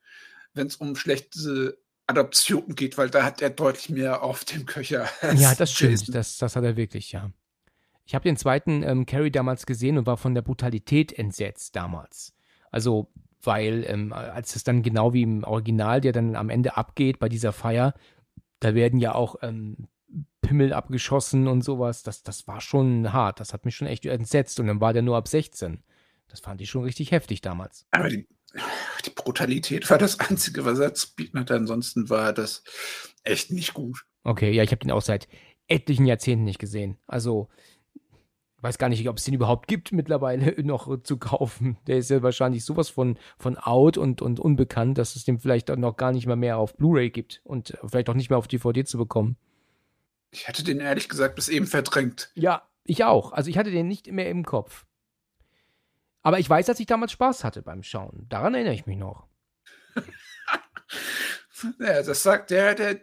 wenn es um schlechte Adoptionen geht, weil da hat er deutlich mehr auf dem Köcher. Ja, das stimmt. Das, das hat er wirklich, ja. Ich habe den zweiten ähm, Carrie damals gesehen und war von der Brutalität entsetzt damals. Also, weil ähm, als es dann genau wie im Original, der dann am Ende abgeht bei dieser Feier, da werden ja auch ähm, Pimmel abgeschossen und sowas. Das, das war schon hart. Das hat mich schon echt entsetzt. Und dann war der nur ab 16. Das fand ich schon richtig heftig damals. Aber die, die Brutalität war das Einzige, was er zu bieten hatte. Ansonsten war das echt nicht gut. Okay, ja, ich habe den auch seit etlichen Jahrzehnten nicht gesehen. Also weiß gar nicht, ob es den überhaupt gibt mittlerweile noch zu kaufen. Der ist ja wahrscheinlich sowas von, von out und, und unbekannt, dass es den vielleicht dann noch gar nicht mal mehr auf Blu-ray gibt und äh, vielleicht auch nicht mehr auf DVD zu bekommen. Ich hatte den ehrlich gesagt bis eben verdrängt. Ja, ich auch. Also ich hatte den nicht mehr im Kopf. Aber ich weiß, dass ich damals Spaß hatte beim Schauen. Daran erinnere ich mich noch. ja, das sagt der, der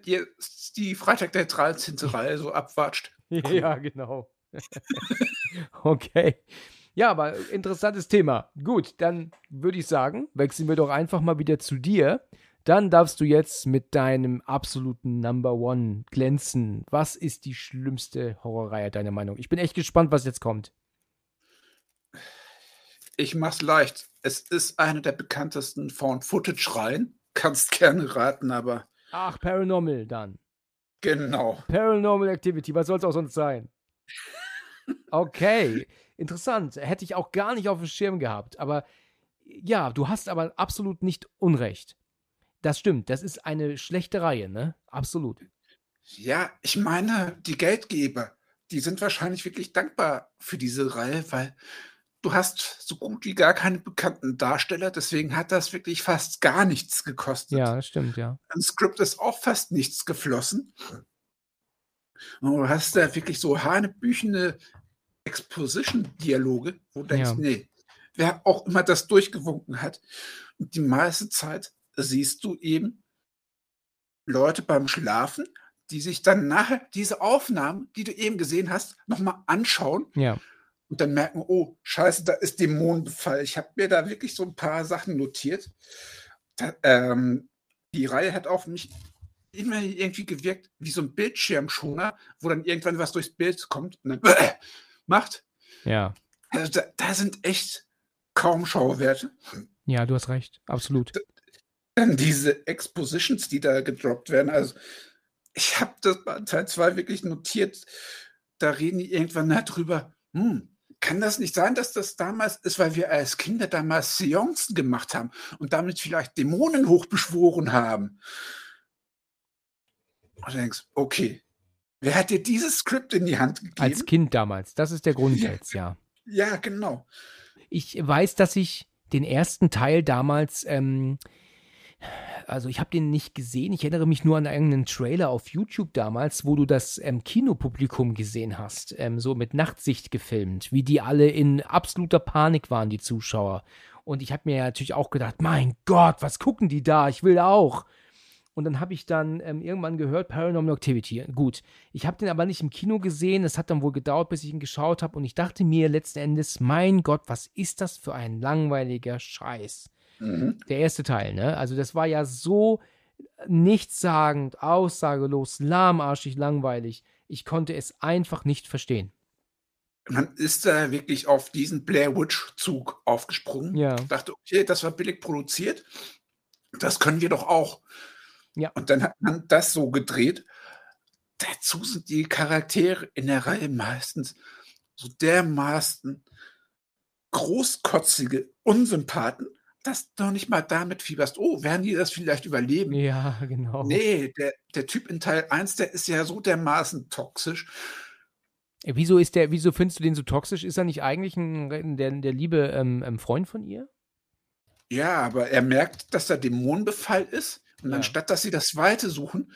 die Freitag der 13. Reihe so abwatscht. Ja, genau. okay. Ja, aber interessantes Thema. Gut, dann würde ich sagen, wechseln wir doch einfach mal wieder zu dir. Dann darfst du jetzt mit deinem absoluten Number One glänzen. Was ist die schlimmste Horrorreihe deiner Meinung? Ich bin echt gespannt, was jetzt kommt. Ich mach's leicht. Es ist eine der bekanntesten Found-Footage-Reihen. Kannst gerne raten, aber. Ach, Paranormal dann. Genau. Paranormal Activity, was soll's auch sonst sein? Okay, interessant. Hätte ich auch gar nicht auf dem Schirm gehabt. Aber ja, du hast aber absolut nicht Unrecht. Das stimmt, das ist eine schlechte Reihe, ne? Absolut. Ja, ich meine, die Geldgeber, die sind wahrscheinlich wirklich dankbar für diese Reihe, weil du hast so gut wie gar keine bekannten Darsteller, deswegen hat das wirklich fast gar nichts gekostet. Ja, das stimmt, ja. Im Skript ist auch fast nichts geflossen. Und du hast da wirklich so hanebüchene Exposition-Dialoge, wo du denkst, ja. nee, wer auch immer das durchgewunken hat. Und die meiste Zeit siehst du eben Leute beim Schlafen, die sich dann nachher diese Aufnahmen, die du eben gesehen hast, nochmal anschauen. Ja. Und dann merken, oh, scheiße, da ist Dämonenbefall. Ich habe mir da wirklich so ein paar Sachen notiert. Da, ähm, die Reihe hat auf mich immer irgendwie gewirkt wie so ein Bildschirmschoner, wo dann irgendwann was durchs Bild kommt und dann macht. Ja. Also da, da sind echt kaum Schauwerte. Ja, du hast recht, absolut. Dann diese Expositions, die da gedroppt werden. Also ich habe das bei Teil 2 wirklich notiert. Da reden die irgendwann halt darüber, hm, kann das nicht sein, dass das damals ist, weil wir als Kinder damals Seancen gemacht haben und damit vielleicht Dämonen hochbeschworen haben? Und du denkst, okay, wer hat dir dieses Skript in die Hand gegeben? Als Kind damals, das ist der Grund jetzt, ja. Ja, genau. Ich weiß, dass ich den ersten Teil damals, ähm, also ich habe den nicht gesehen. Ich erinnere mich nur an einen Trailer auf YouTube damals, wo du das ähm, Kinopublikum gesehen hast, ähm, so mit Nachtsicht gefilmt, wie die alle in absoluter Panik waren, die Zuschauer. Und ich habe mir natürlich auch gedacht, mein Gott, was gucken die da? Ich will auch. Und dann habe ich dann ähm, irgendwann gehört, Paranormal Activity. Gut. Ich habe den aber nicht im Kino gesehen. Es hat dann wohl gedauert, bis ich ihn geschaut habe. Und ich dachte mir letzten Endes, mein Gott, was ist das für ein langweiliger Scheiß? Mhm. Der erste Teil, ne? Also das war ja so nichtssagend, aussagelos, lahmarschig, langweilig. Ich konnte es einfach nicht verstehen. Man ist da wirklich auf diesen Blair Witch-Zug aufgesprungen. Ja. Ich dachte, okay, das war billig produziert. Das können wir doch auch. Ja. Und dann hat man das so gedreht. Dazu sind die Charaktere in der Reihe meistens so dermaßen großkotzige Unsympathen, dass du noch nicht mal damit fieberst. Oh, werden die das vielleicht überleben? Ja, genau. Nee, der, der Typ in Teil 1, der ist ja so dermaßen toxisch. Äh, wieso ist der, wieso findest du den so toxisch? Ist er nicht eigentlich ein, der, der liebe ähm, ähm, Freund von ihr? Ja, aber er merkt, dass er Dämonenbefall ist und ja. anstatt, dass sie das Weite suchen,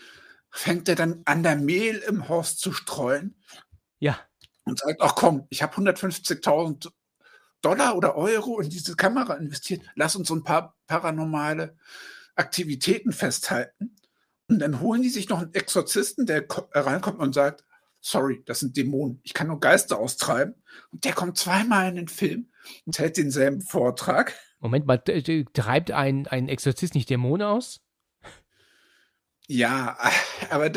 fängt er dann an, der Mehl im Horst zu streuen. Ja. Und sagt, ach komm, ich habe 150.000 Dollar oder Euro in diese Kamera investiert. Lass uns so ein paar paranormale Aktivitäten festhalten. Und dann holen die sich noch einen Exorzisten, der äh, reinkommt und sagt, sorry, das sind Dämonen, ich kann nur Geister austreiben. Und der kommt zweimal in den Film und hält denselben Vortrag. Moment mal, treibt ein, ein Exorzist nicht Dämonen aus? Ja, aber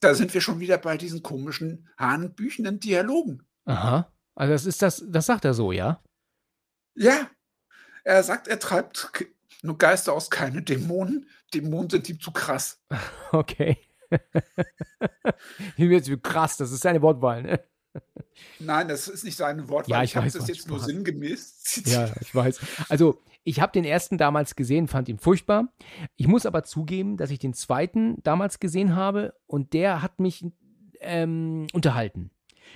da sind wir schon wieder bei diesen komischen hanebüchenden Dialogen. Aha. Also das ist das, das sagt er so, ja? Ja. Er sagt, er treibt nur Geister aus, keine Dämonen. Dämonen sind ihm zu krass. Okay. Ich Ihm jetzt zu krass, das ist seine Wortwahl, ne? Nein, das ist nicht sein Wort, ja, ich, ich habe das jetzt nur sinngemäß Ja, ich weiß. Also, ich habe den ersten damals gesehen, fand ihn furchtbar. Ich muss aber zugeben, dass ich den zweiten damals gesehen habe und der hat mich ähm, unterhalten.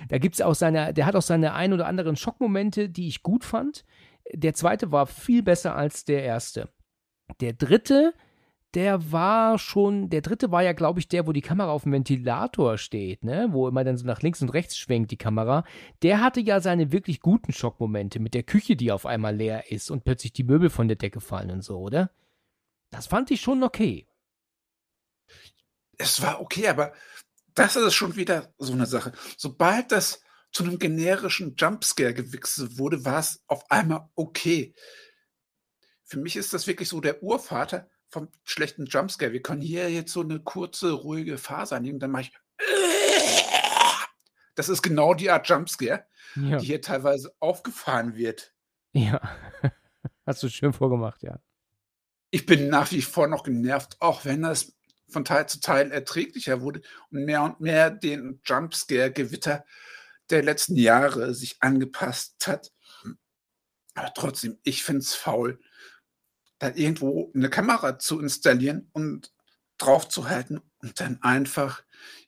Da gibt's auch seine, der hat auch seine ein oder anderen Schockmomente, die ich gut fand. Der zweite war viel besser als der erste. Der dritte, der war schon, der dritte war ja, glaube ich, der, wo die Kamera auf dem Ventilator steht, ne? Wo immer dann so nach links und rechts schwenkt die Kamera. Der hatte ja seine wirklich guten Schockmomente mit der Küche, die auf einmal leer ist und plötzlich die Möbel von der Decke fallen und so, oder? Das fand ich schon okay. Es war okay, aber das ist schon wieder so eine Sache. Sobald das zu einem generischen Jumpscare gewichst wurde, war es auf einmal okay. Für mich ist das wirklich so der Urvater vom schlechten Jumpscare. Wir können hier jetzt so eine kurze, ruhige Phase nehmen. Dann mache ich. Das ist genau die Art Jumpscare, ja. die hier teilweise aufgefahren wird. Ja. Hast du schön vorgemacht, ja. Ich bin nach wie vor noch genervt, auch wenn das von Teil zu Teil erträglicher wurde und mehr und mehr den Jumpscare-Gewitter der letzten Jahre sich angepasst hat. Aber trotzdem, ich finde es faul dann irgendwo eine Kamera zu installieren und drauf zu halten und dann einfach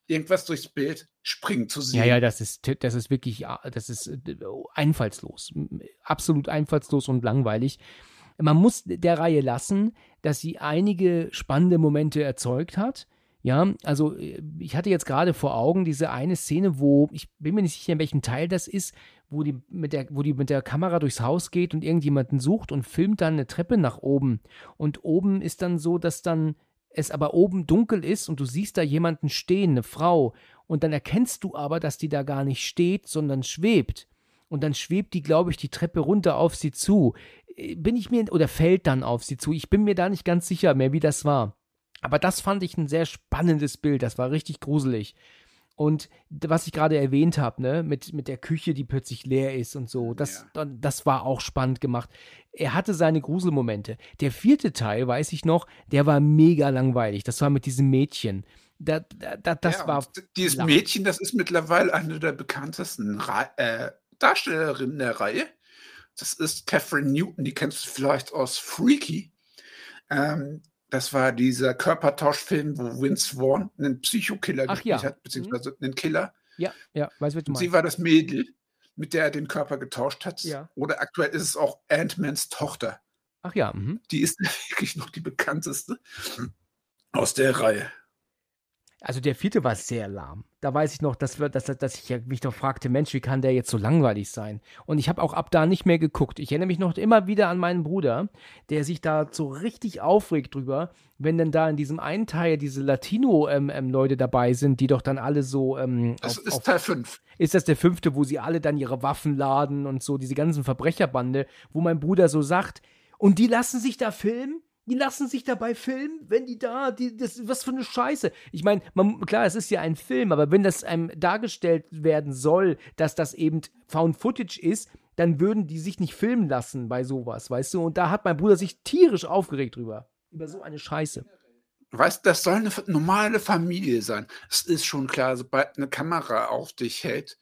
irgendwas durchs Bild springen zu sehen. Ja, ja, das ist, das ist wirklich, das ist äh, einfallslos, absolut einfallslos und langweilig. Man muss der Reihe lassen, dass sie einige spannende Momente erzeugt hat. Ja, also äh, ich hatte jetzt gerade vor Augen diese eine Szene, wo ich bin mir nicht sicher, in welchem Teil das ist, wo die mit der, wo die mit der Kamera durchs Haus geht und irgendjemanden sucht und filmt dann eine Treppe nach oben. Und oben ist dann so, dass dann es aber oben dunkel ist und du siehst da jemanden stehen, eine Frau. Und dann erkennst du aber, dass die da gar nicht steht, sondern schwebt. Und dann schwebt die, glaube ich, die Treppe runter auf sie zu. Äh, bin ich mir, oder fällt dann auf sie zu. Ich bin mir da nicht ganz sicher mehr, wie das war. Aber das fand ich ein sehr spannendes Bild. Das war richtig gruselig. Und was ich gerade erwähnt habe, ne, mit, mit der Küche, die plötzlich leer ist und so, das, ja. das war auch spannend gemacht. Er hatte seine Gruselmomente. Der vierte Teil, weiß ich noch, der war mega langweilig. Das war mit diesem Mädchen. Da, da, da das ja, war. Dieses lang. Mädchen, das ist mittlerweile eine der bekanntesten Ra äh, Darstellerinnen der Reihe. Das ist Catherine Newton, die kennst du vielleicht aus Freaky. Ähm, das war dieser Körpertauschfilm, wo Vince Vaughn einen Psychokiller Ach, gespielt ja. hat, mhm. beziehungsweise einen Killer. Ja, ja, weiß, was du meinst. Sie war das Mädel, mit der er den Körper getauscht hat. Ja. Oder aktuell ist es auch Ant-Mans Tochter. Ach ja. Mh. Die ist wirklich noch die bekannteste aus der Reihe. Also der vierte war sehr lahm. Da weiß ich noch, dass, wir, dass, dass ich mich doch fragte, Mensch, wie kann der jetzt so langweilig sein? Und ich habe auch ab da nicht mehr geguckt. Ich erinnere mich noch immer wieder an meinen Bruder, der sich da so richtig aufregt drüber, wenn dann da in diesem einen Teil diese Latino-Leute ähm, ähm, dabei sind, die doch dann alle so. Ähm, das auf, ist Teil 5. Ist das der fünfte, wo sie alle dann ihre Waffen laden und so, diese ganzen Verbrecherbande, wo mein Bruder so sagt, und die lassen sich da filmen? Die lassen sich dabei filmen, wenn die da, die, das, was für eine Scheiße. Ich meine, klar, es ist ja ein Film, aber wenn das einem dargestellt werden soll, dass das eben Found Footage ist, dann würden die sich nicht filmen lassen bei sowas, weißt du? Und da hat mein Bruder sich tierisch aufgeregt drüber. Über so eine Scheiße. Weißt du, das soll eine normale Familie sein. Es ist schon klar, sobald eine Kamera auf dich hält,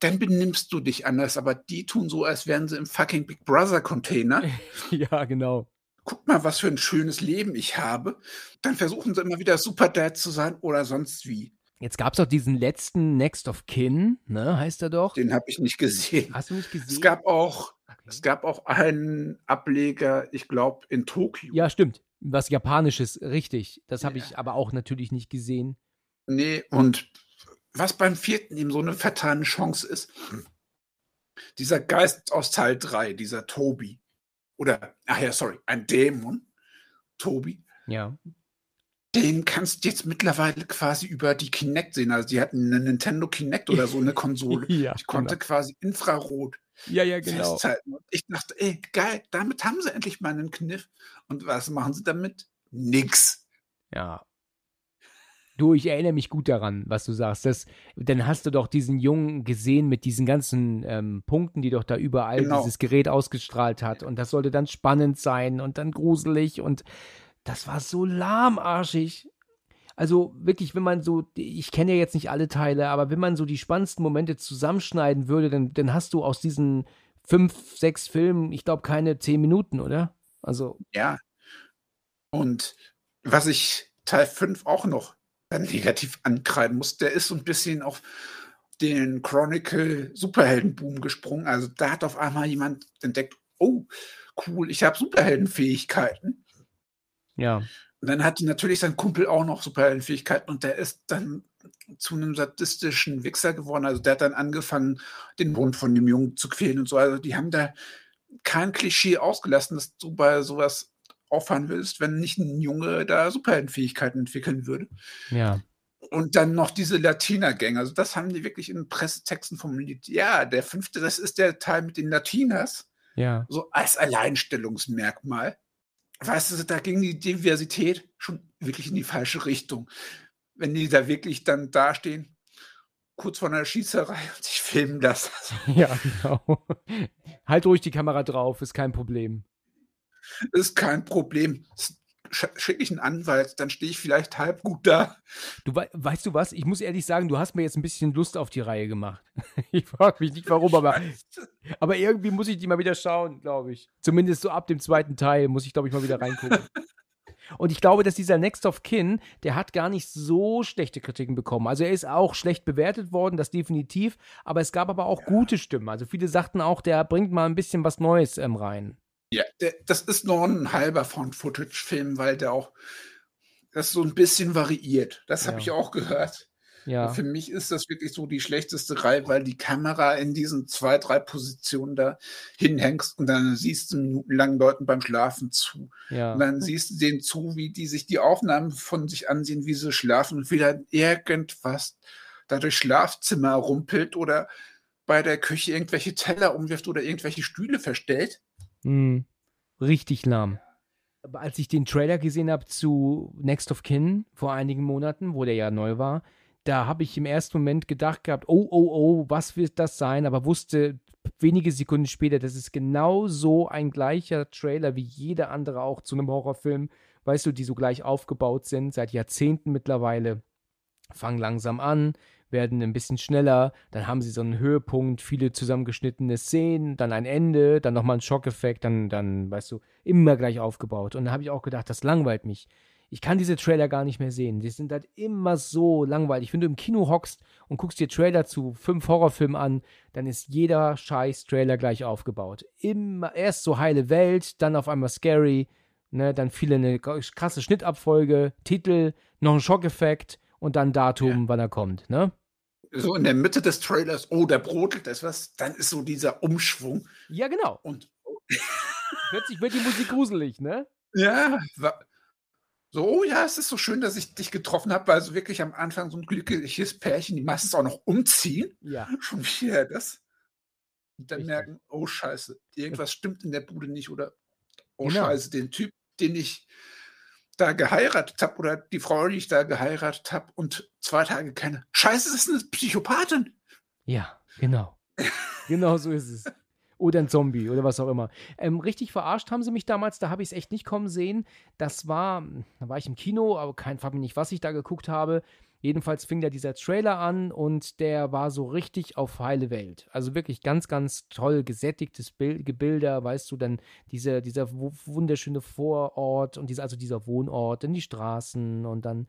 dann benimmst du dich anders. Aber die tun so, als wären sie im fucking Big Brother Container. ja, genau guck mal, was für ein schönes Leben ich habe. Dann versuchen sie immer wieder Super Dad zu sein oder sonst wie. Jetzt gab es auch diesen letzten Next of Kin, ne, heißt er doch. Den habe ich nicht gesehen. Hast du nicht gesehen? Es gab auch, okay. es gab auch einen Ableger, ich glaube, in Tokio. Ja, stimmt. Was Japanisches, richtig. Das habe ja. ich aber auch natürlich nicht gesehen. Nee, und was beim vierten eben so eine vertane Chance ist, dieser Geist aus Teil 3, dieser Tobi, oder, ach ja, sorry, ein Dämon, Tobi. Ja. Den kannst du jetzt mittlerweile quasi über die Kinect sehen. Also die hatten eine Nintendo Kinect oder so eine Konsole. ja, ich genau. konnte genau. quasi Infrarot ja, ja, genau. festhalten. Und ich dachte, ey, geil, damit haben sie endlich mal einen Kniff. Und was machen sie damit? Nix. Ja, Du, ich erinnere mich gut daran, was du sagst. Das, dann hast du doch diesen Jungen gesehen mit diesen ganzen ähm, Punkten, die doch da überall genau. dieses Gerät ausgestrahlt hat. Und das sollte dann spannend sein und dann gruselig. Und das war so lahmarschig. Also wirklich, wenn man so, ich kenne ja jetzt nicht alle Teile, aber wenn man so die spannendsten Momente zusammenschneiden würde, dann, dann hast du aus diesen fünf, sechs Filmen, ich glaube, keine zehn Minuten, oder? Also. Ja. Und was ich Teil 5 auch noch negativ ankreiden muss. Der ist so ein bisschen auf den Chronicle Superheldenboom gesprungen. Also da hat auf einmal jemand entdeckt, oh, cool, ich habe Superheldenfähigkeiten. Ja. Und dann hatte natürlich sein Kumpel auch noch Superheldenfähigkeiten und der ist dann zu einem sadistischen Wichser geworden. Also der hat dann angefangen, den Hund von dem Jungen zu quälen und so. Also die haben da kein Klischee ausgelassen, dass du bei sowas auffahren willst, wenn nicht ein Junge da Superheldenfähigkeiten entwickeln würde. Ja. Und dann noch diese Latina-Gang. Also, das haben die wirklich in Pressetexten formuliert. Ja, der fünfte, das ist der Teil mit den Latinas. Ja. So als Alleinstellungsmerkmal. Weißt du, da ging die Diversität schon wirklich in die falsche Richtung. Wenn die da wirklich dann dastehen, kurz vor einer Schießerei und sich filmen lassen. Ja, genau. Halt ruhig die Kamera drauf, ist kein Problem ist kein Problem. Schicke ich einen Anwalt, dann stehe ich vielleicht halb gut da. Du we weißt du was? Ich muss ehrlich sagen, du hast mir jetzt ein bisschen Lust auf die Reihe gemacht. ich frage mich nicht warum, aber, aber irgendwie muss ich die mal wieder schauen, glaube ich. Zumindest so ab dem zweiten Teil muss ich, glaube ich, mal wieder reingucken. Und ich glaube, dass dieser Next of Kin, der hat gar nicht so schlechte Kritiken bekommen. Also er ist auch schlecht bewertet worden, das definitiv. Aber es gab aber auch ja. gute Stimmen. Also viele sagten auch, der bringt mal ein bisschen was Neues ähm, rein. Ja, das ist nur ein halber Found-Footage-Film, weil der auch das so ein bisschen variiert. Das ja. habe ich auch gehört. Ja. Für mich ist das wirklich so die schlechteste Reihe, weil die Kamera in diesen zwei, drei Positionen da hinhängst und dann siehst du minutenlang Leuten beim Schlafen zu. Ja. Und dann siehst du denen zu, wie die sich die Aufnahmen von sich ansehen, wie sie schlafen und wieder irgendwas dadurch Schlafzimmer rumpelt oder bei der Küche irgendwelche Teller umwirft oder irgendwelche Stühle verstellt. Mhm. Richtig lahm. Als ich den Trailer gesehen habe zu Next of Kin vor einigen Monaten, wo der ja neu war, da habe ich im ersten Moment gedacht gehabt, oh, oh, oh, was wird das sein? Aber wusste wenige Sekunden später, das ist genau so ein gleicher Trailer wie jeder andere auch zu einem Horrorfilm, weißt du, die so gleich aufgebaut sind, seit Jahrzehnten mittlerweile. Fang langsam an, werden ein bisschen schneller, dann haben sie so einen Höhepunkt, viele zusammengeschnittene Szenen, dann ein Ende, dann nochmal ein Schockeffekt, dann, dann, weißt du, immer gleich aufgebaut. Und da habe ich auch gedacht, das langweilt mich. Ich kann diese Trailer gar nicht mehr sehen. Die sind halt immer so langweilig. Wenn du im Kino hockst und guckst dir Trailer zu fünf Horrorfilmen an, dann ist jeder scheiß Trailer gleich aufgebaut. Immer erst so heile Welt, dann auf einmal scary, ne, dann viele eine krasse Schnittabfolge, Titel, noch ein Schockeffekt, und dann Datum, ja. wann er kommt, ne? So in der Mitte des Trailers, oh, da brodelt was, dann ist so dieser Umschwung. Ja, genau. Und oh. plötzlich wird die Musik gruselig, ne? Ja, so, oh ja, es ist so schön, dass ich dich getroffen habe, weil so wirklich am Anfang so ein glückliches Pärchen, die meistens auch noch umziehen. Ja. Schon wieder das. Und dann Richtig. merken, oh Scheiße, irgendwas stimmt in der Bude nicht oder oh genau. Scheiße, den Typ, den ich da geheiratet habe oder die Frau, die ich da geheiratet habe und zwei Tage keine. Scheiße, das ist eine Psychopathin. Ja, genau. genau so ist es. Oder ein Zombie oder was auch immer. Ähm, richtig verarscht haben sie mich damals, da habe ich es echt nicht kommen sehen. Das war, hm, da war ich im Kino, aber kein frag mich nicht, was ich da geguckt habe. Jedenfalls fing da dieser Trailer an und der war so richtig auf heile Welt. Also wirklich ganz, ganz toll gesättigtes Bild, Gebilder, weißt du, dann diese, dieser wunderschöne Vorort und diese, also dieser Wohnort, dann die Straßen und dann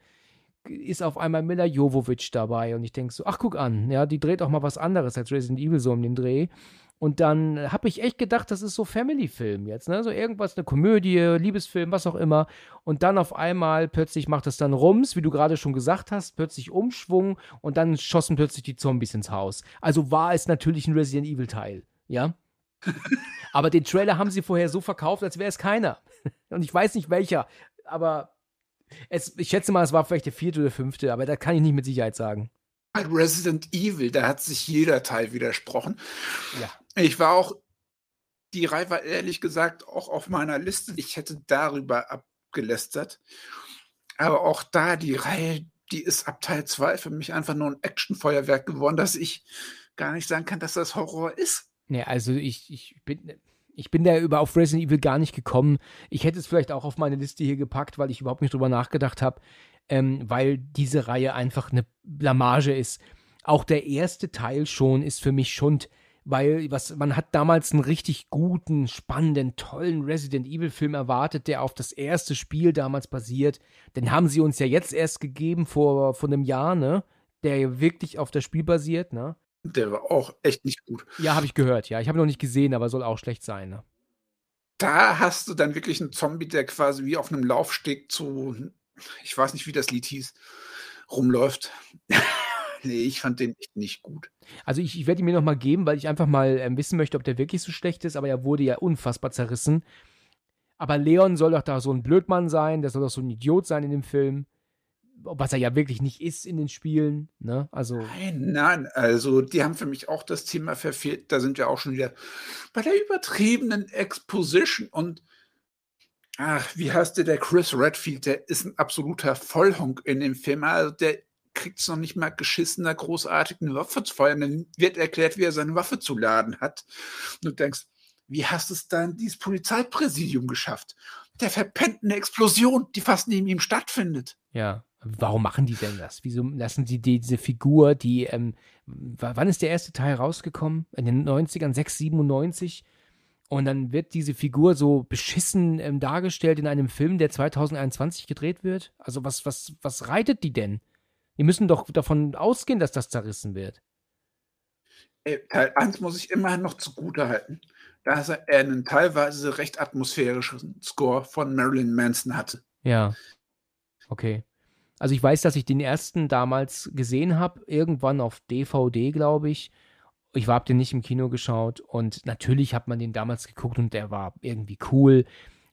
ist auf einmal Mila Jovovich dabei und ich denke so, ach guck an, ja, die dreht auch mal was anderes als Resident Evil so um den Dreh und dann äh, habe ich echt gedacht, das ist so Family-Film jetzt, ne? So irgendwas, eine Komödie, Liebesfilm, was auch immer. Und dann auf einmal plötzlich macht es dann Rums, wie du gerade schon gesagt hast, plötzlich Umschwung und dann schossen plötzlich die Zombies ins Haus. Also war es natürlich ein Resident Evil-Teil, ja? aber den Trailer haben sie vorher so verkauft, als wäre es keiner. Und ich weiß nicht welcher, aber es, ich schätze mal, es war vielleicht der vierte oder fünfte, aber da kann ich nicht mit Sicherheit sagen. Resident Evil, da hat sich jeder Teil widersprochen. Ja. Ich war auch, die Reihe war ehrlich gesagt auch auf meiner Liste. Ich hätte darüber abgelästert. Aber auch da, die Reihe, die ist ab Teil 2 für mich einfach nur ein Actionfeuerwerk geworden, dass ich gar nicht sagen kann, dass das Horror ist. Nee, also ich, ich bin. Ich bin da über auf Resident Evil gar nicht gekommen. Ich hätte es vielleicht auch auf meine Liste hier gepackt, weil ich überhaupt nicht drüber nachgedacht habe, ähm, weil diese Reihe einfach eine Blamage ist. Auch der erste Teil schon ist für mich schon weil was, man hat damals einen richtig guten, spannenden, tollen Resident Evil-Film erwartet, der auf das erste Spiel damals basiert. Den haben sie uns ja jetzt erst gegeben vor, vor einem Jahr, ne? Der ja wirklich auf das Spiel basiert, ne? Der war auch echt nicht gut. Ja, habe ich gehört, ja. Ich habe noch nicht gesehen, aber soll auch schlecht sein, ne? Da hast du dann wirklich einen Zombie, der quasi wie auf einem Laufsteg zu, ich weiß nicht, wie das Lied hieß, rumläuft. nee, ich fand den echt nicht gut. Also ich, ich werde ihn mir nochmal geben, weil ich einfach mal äh, wissen möchte, ob der wirklich so schlecht ist, aber er wurde ja unfassbar zerrissen. Aber Leon soll doch da so ein Blödmann sein, der soll doch so ein Idiot sein in dem Film. Was er ja wirklich nicht ist in den Spielen, ne? Also. Nein, nein, also die haben für mich auch das Thema verfehlt. Da sind wir auch schon wieder bei der übertriebenen Exposition und Ach, wie heißt der, der Chris Redfield, der ist ein absoluter Vollhonk in dem Film. Also der kriegt es noch nicht mal geschissen, da großartig eine Waffe zu feuern. Dann wird erklärt, wie er seine Waffe zu laden hat. Und du denkst, wie hast du es dann dieses Polizeipräsidium geschafft? Der verpennt eine Explosion, die fast neben ihm stattfindet. Ja, warum machen die denn das? Wieso lassen sie die, diese Figur, die, ähm, wann ist der erste Teil rausgekommen? In den 90ern, 6, 97? Und dann wird diese Figur so beschissen ähm, dargestellt in einem Film, der 2021 gedreht wird. Also was, was, was reitet die denn? Die müssen doch davon ausgehen, dass das zerrissen wird. Äh, Teil 1 muss ich immerhin noch zugutehalten, dass er einen teilweise recht atmosphärischen Score von Marilyn Manson hatte. Ja. Okay. Also ich weiß, dass ich den ersten damals gesehen habe, irgendwann auf DVD, glaube ich. Ich habe den nicht im Kino geschaut und natürlich hat man den damals geguckt und der war irgendwie cool.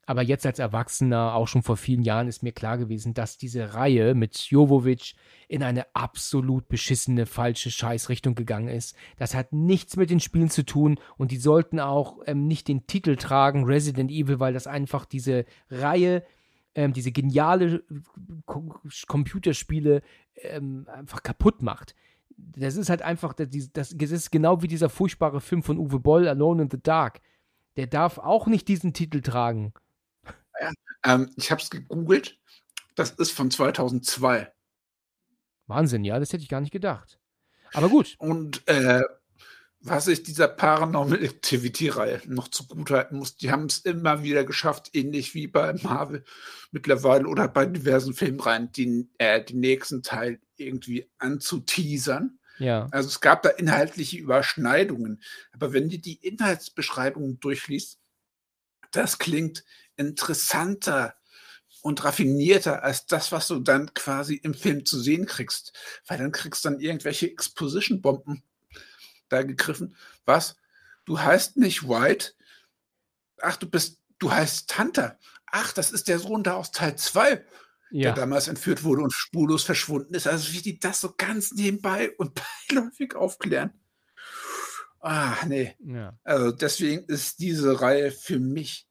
Aber jetzt als Erwachsener, auch schon vor vielen Jahren, ist mir klar gewesen, dass diese Reihe mit Jovovic in eine absolut beschissene, falsche Scheißrichtung gegangen ist. Das hat nichts mit den Spielen zu tun und die sollten auch ähm, nicht den Titel tragen, Resident Evil, weil das einfach diese Reihe, ähm, diese geniale Co äh, Computerspiele ähm, einfach kaputt macht das ist halt einfach, das, das ist genau wie dieser furchtbare Film von Uwe Boll, Alone in the Dark. Der darf auch nicht diesen Titel tragen, ähm, ich habe es gegoogelt. Das ist von 2002. Wahnsinn, ja, das hätte ich gar nicht gedacht. Aber gut. Und äh, was ich dieser Paranormal Activity-Reihe noch zugutehalten muss, die haben es immer wieder geschafft, ähnlich wie bei Marvel mittlerweile oder bei diversen Filmreihen, den, äh, den nächsten Teil irgendwie anzuteasern. Ja. Also es gab da inhaltliche Überschneidungen. Aber wenn du die Inhaltsbeschreibungen durchliest, das klingt interessanter und raffinierter als das, was du dann quasi im Film zu sehen kriegst. Weil dann kriegst du dann irgendwelche Exposition-Bomben da gegriffen. Was? Du heißt nicht White. Ach, du bist, du heißt Hunter. Ach, das ist der Sohn da aus Teil 2, ja. der damals entführt wurde und spurlos verschwunden ist. Also wie die das so ganz nebenbei und beiläufig aufklären. Ah, nee. Ja. Also deswegen ist diese Reihe für mich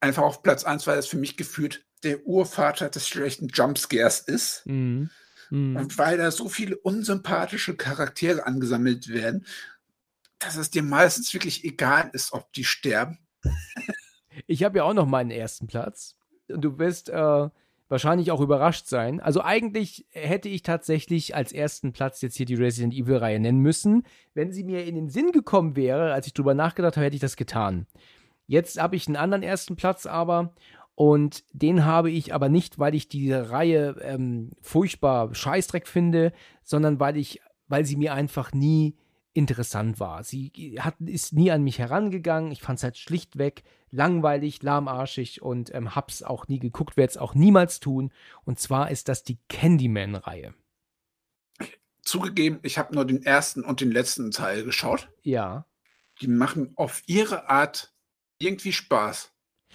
einfach auf Platz 1, weil es für mich gefühlt der Urvater des schlechten Jumpscares ist. Mhm. Mhm. Und weil da so viele unsympathische Charaktere angesammelt werden, dass es dir meistens wirklich egal ist, ob die sterben. ich habe ja auch noch meinen ersten Platz. Und Du wirst äh, wahrscheinlich auch überrascht sein. Also eigentlich hätte ich tatsächlich als ersten Platz jetzt hier die Resident Evil-Reihe nennen müssen. Wenn sie mir in den Sinn gekommen wäre, als ich drüber nachgedacht habe, hätte ich das getan. Jetzt habe ich einen anderen ersten Platz aber und den habe ich aber nicht, weil ich diese Reihe ähm, furchtbar Scheißdreck finde, sondern weil ich, weil sie mir einfach nie interessant war. Sie hat, ist nie an mich herangegangen. Ich fand es halt schlichtweg langweilig, lahmarschig und ähm, hab's auch nie geguckt, werde es auch niemals tun. Und zwar ist das die Candyman-Reihe. Zugegeben, ich habe nur den ersten und den letzten Teil geschaut. Ja. Die machen auf ihre Art irgendwie Spaß.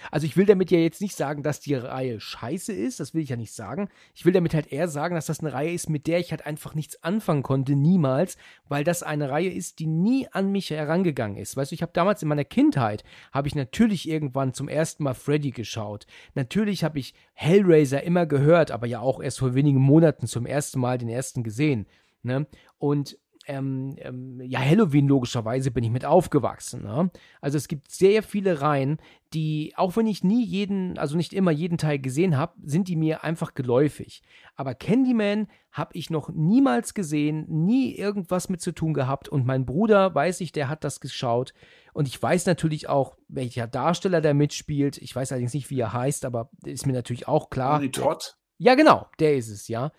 Also ich will damit ja jetzt nicht sagen, dass die Reihe scheiße ist, das will ich ja nicht sagen. Ich will damit halt eher sagen, dass das eine Reihe ist, mit der ich halt einfach nichts anfangen konnte, niemals, weil das eine Reihe ist, die nie an mich herangegangen ist. Weißt du, ich habe damals in meiner Kindheit, habe ich natürlich irgendwann zum ersten Mal Freddy geschaut. Natürlich habe ich Hellraiser immer gehört, aber ja auch erst vor wenigen Monaten zum ersten Mal den ersten gesehen. Ne? Und ähm, ähm, ja, Halloween logischerweise bin ich mit aufgewachsen. Ne? Also es gibt sehr viele Reihen, die, auch wenn ich nie jeden, also nicht immer jeden Teil gesehen habe, sind die mir einfach geläufig. Aber Candyman habe ich noch niemals gesehen, nie irgendwas mit zu tun gehabt und mein Bruder, weiß ich, der hat das geschaut und ich weiß natürlich auch, welcher Darsteller da mitspielt. Ich weiß allerdings nicht, wie er heißt, aber ist mir natürlich auch klar. Tony Todd? Ja, genau, der ist es, ja.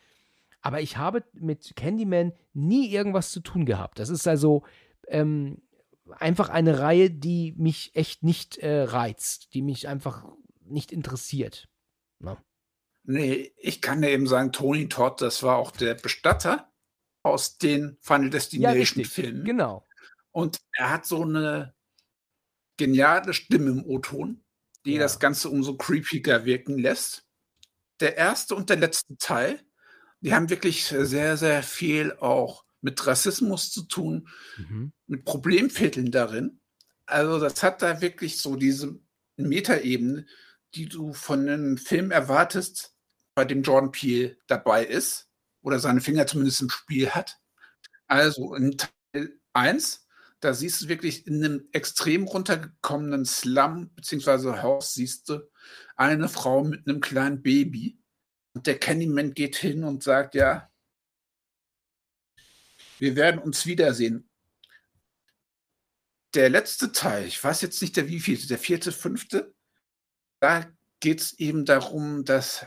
Aber ich habe mit Candyman nie irgendwas zu tun gehabt. Das ist also ähm, einfach eine Reihe, die mich echt nicht äh, reizt, die mich einfach nicht interessiert. Na. Nee, ich kann ja eben sagen, Tony Todd, das war auch der Bestatter aus den Final Destination ja, Filmen. Genau. Und er hat so eine geniale Stimme im O-Ton, die ja. das Ganze umso creepiger wirken lässt. Der erste und der letzte Teil die haben wirklich sehr, sehr viel auch mit Rassismus zu tun, mhm. mit Problemvierteln darin. Also das hat da wirklich so diese Metaebene, die du von einem Film erwartest, bei dem Jordan Peele dabei ist oder seine Finger zumindest im Spiel hat. Also in Teil 1, da siehst du wirklich in einem extrem runtergekommenen Slum beziehungsweise Haus siehst du eine Frau mit einem kleinen Baby und der Candyman geht hin und sagt, ja, wir werden uns wiedersehen. Der letzte Teil, ich weiß jetzt nicht der wievielte, der vierte, fünfte, da geht es eben darum, dass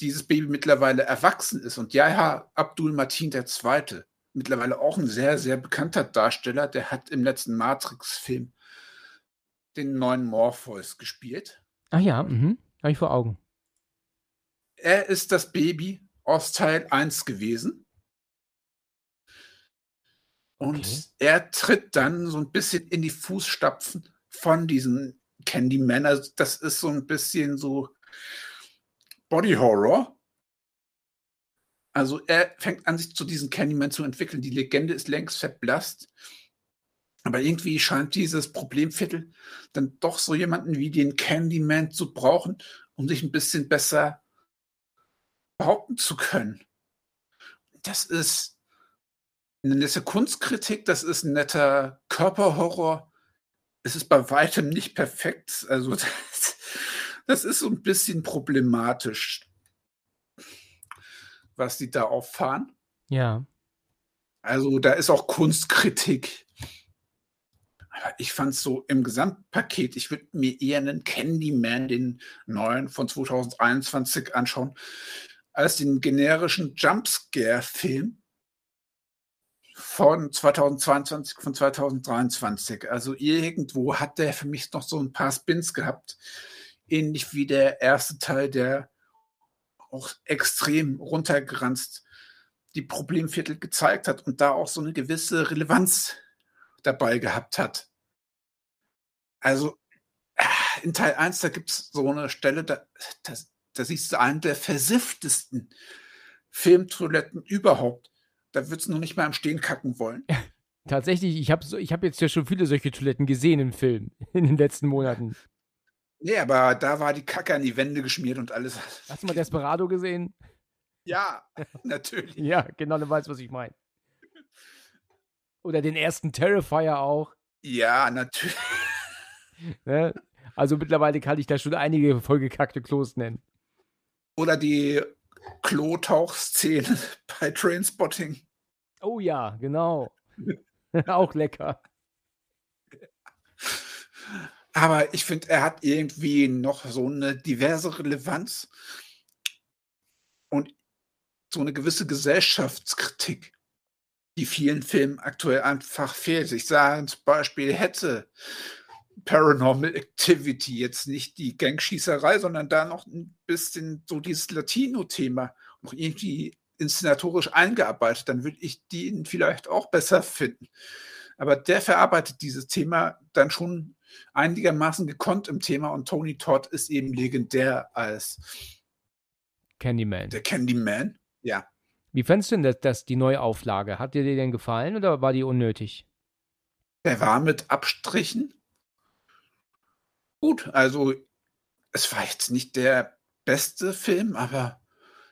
dieses Baby mittlerweile erwachsen ist. Und ja, Herr Abdul Martin II., mittlerweile auch ein sehr, sehr bekannter Darsteller, der hat im letzten Matrix-Film den neuen Morpheus gespielt. Ach ja, mhm, habe ich vor Augen er ist das Baby aus Teil 1 gewesen. Und okay. er tritt dann so ein bisschen in die Fußstapfen von diesen Candyman. Also das ist so ein bisschen so Body Horror. Also er fängt an, sich zu diesen Candyman zu entwickeln. Die Legende ist längst verblasst. Aber irgendwie scheint dieses Problemviertel dann doch so jemanden wie den Candyman zu brauchen, um sich ein bisschen besser behaupten zu können. Das ist eine nette Kunstkritik, das ist ein netter Körperhorror. Es ist bei weitem nicht perfekt. Also das, das ist so ein bisschen problematisch, was die da auffahren. Ja. Also da ist auch Kunstkritik. Aber ich fand es so im Gesamtpaket, ich würde mir eher einen Candyman, den neuen von 2021, anschauen als den generischen Jumpscare-Film von 2022, von 2023. Also irgendwo hat der für mich noch so ein paar Spins gehabt. Ähnlich wie der erste Teil, der auch extrem runtergeranzt die Problemviertel gezeigt hat und da auch so eine gewisse Relevanz dabei gehabt hat. Also äh, in Teil 1, da gibt es so eine Stelle, da, das, das ist eine der versifftesten Filmtoiletten überhaupt. Da würdest du noch nicht mal am Stehen kacken wollen. tatsächlich, ich habe so, hab jetzt ja schon viele solche Toiletten gesehen im Film in den letzten Monaten. Nee, aber da war die Kacke an die Wände geschmiert und alles. Hast du mal Desperado gesehen? Ja, natürlich. ja, genau, du weißt, was ich meine. Oder den ersten Terrifier auch. Ja, natürlich. Ne? Also mittlerweile kann ich da schon einige vollgekackte Klos nennen. Oder die Klotauchszene bei Trainspotting. Oh ja, genau. Auch lecker. Aber ich finde, er hat irgendwie noch so eine diverse Relevanz und so eine gewisse Gesellschaftskritik, die vielen Filmen aktuell einfach fehlt. Ich sage zum Beispiel Hetze. Paranormal Activity, jetzt nicht die Gangschießerei, sondern da noch ein bisschen so dieses Latino-Thema noch irgendwie inszenatorisch eingearbeitet, dann würde ich den vielleicht auch besser finden. Aber der verarbeitet dieses Thema dann schon einigermaßen gekonnt im Thema und Tony Todd ist eben legendär als Candyman. Der Candyman, ja. Wie fändest du denn das, das, die Neuauflage? Hat dir die denn gefallen oder war die unnötig? Er war mit Abstrichen gut. Also es war jetzt nicht der beste Film, aber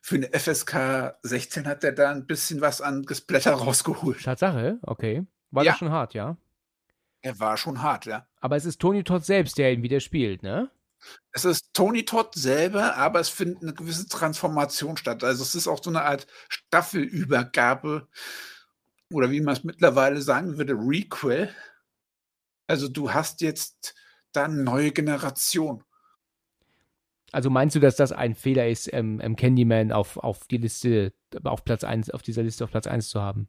für eine FSK 16 hat er da ein bisschen was an Gesplätter rausgeholt. Tatsache, okay. War ja. das schon hart, ja? Er war schon hart, ja. Aber es ist Tony Todd selbst, der ihn wieder spielt, ne? Es ist Tony Todd selber, aber es findet eine gewisse Transformation statt. Also es ist auch so eine Art Staffelübergabe oder wie man es mittlerweile sagen würde, Requel. Also du hast jetzt da neue Generation. Also meinst du, dass das ein Fehler ist, ähm, ähm Candyman auf, auf die Liste, auf Platz 1, auf dieser Liste auf Platz 1 zu haben?